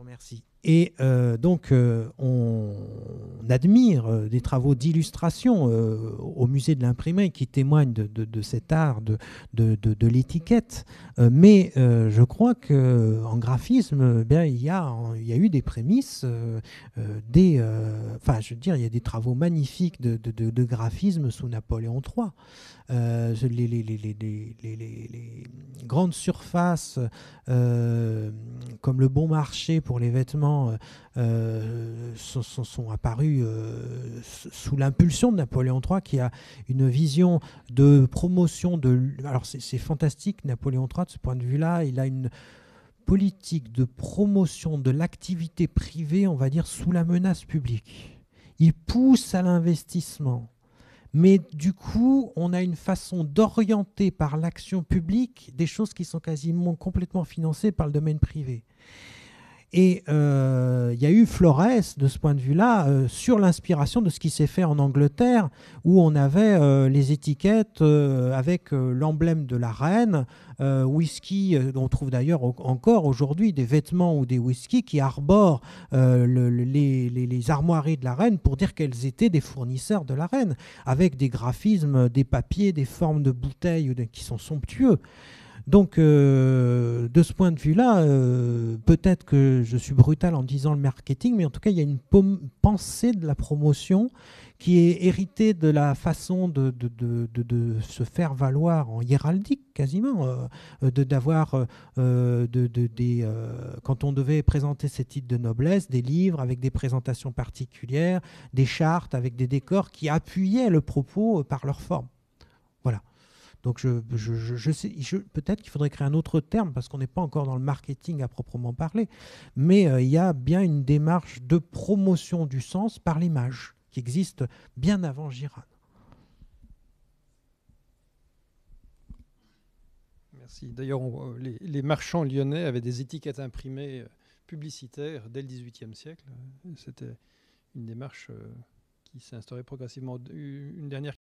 merci et euh, donc, euh, on admire euh, des travaux d'illustration au musée de l'imprimerie qui témoignent de, cet art de, de l'étiquette. mais je crois qu'en graphisme, eh bien, il, y a, il y a eu des prémices, des, enfin, je veux dire, il y a des travaux magnifiques de, graphisme sous Napoléon III. les, grandes surfaces comme le bon marché pour les vêtements euh, euh, sont, apparus euh, sous l'impulsion de Napoléon III, qui a une vision de promotion de... Alors c'est fantastique, Napoléon III, de ce point de vue-là, il a une politique de promotion de l'activité privée, on va dire, sous la menace publique. Il pousse à l'investissement. Mais du coup, on a une façon d'orienter par l'action publique des choses qui sont quasiment complètement financées par le domaine privé. Et euh, il y a eu Flores, de ce point de vue-là, euh, sur l'inspiration de ce qui s'est fait en Angleterre, où on avait euh, les étiquettes avec l'emblème de la reine, whisky, on trouve d'ailleurs encore aujourd'hui des vêtements ou des whisky qui arborent les, les armoiries de la reine pour dire qu'elles étaient des fournisseurs de la reine, avec des graphismes, des papiers, des formes de bouteilles qui sont somptueux. Donc, euh, de ce point de vue-là, euh, peut-être que je suis brutal en disant le marketing, mais en tout cas, il y a une pensée de la promotion qui est héritée de la façon de, se faire valoir en hiéraldique, quasiment, euh, d'avoir, quand on devait présenter ces titres de noblesse, des livres avec des présentations particulières, des chartes avec des décors qui appuyaient le propos par leur forme. Voilà. Donc je, je, sais, peut-être qu'il faudrait créer un autre terme parce qu'on n'est pas encore dans le marketing à proprement parler, mais euh, il y a bien une démarche de promotion du sens par l'image qui existe bien avant Girard. Merci. D'ailleurs, euh, les, marchands lyonnais avaient des étiquettes imprimées euh, publicitaires dès le XVIIIe siècle. C'était une démarche qui s'est instaurée progressivement. Une dernière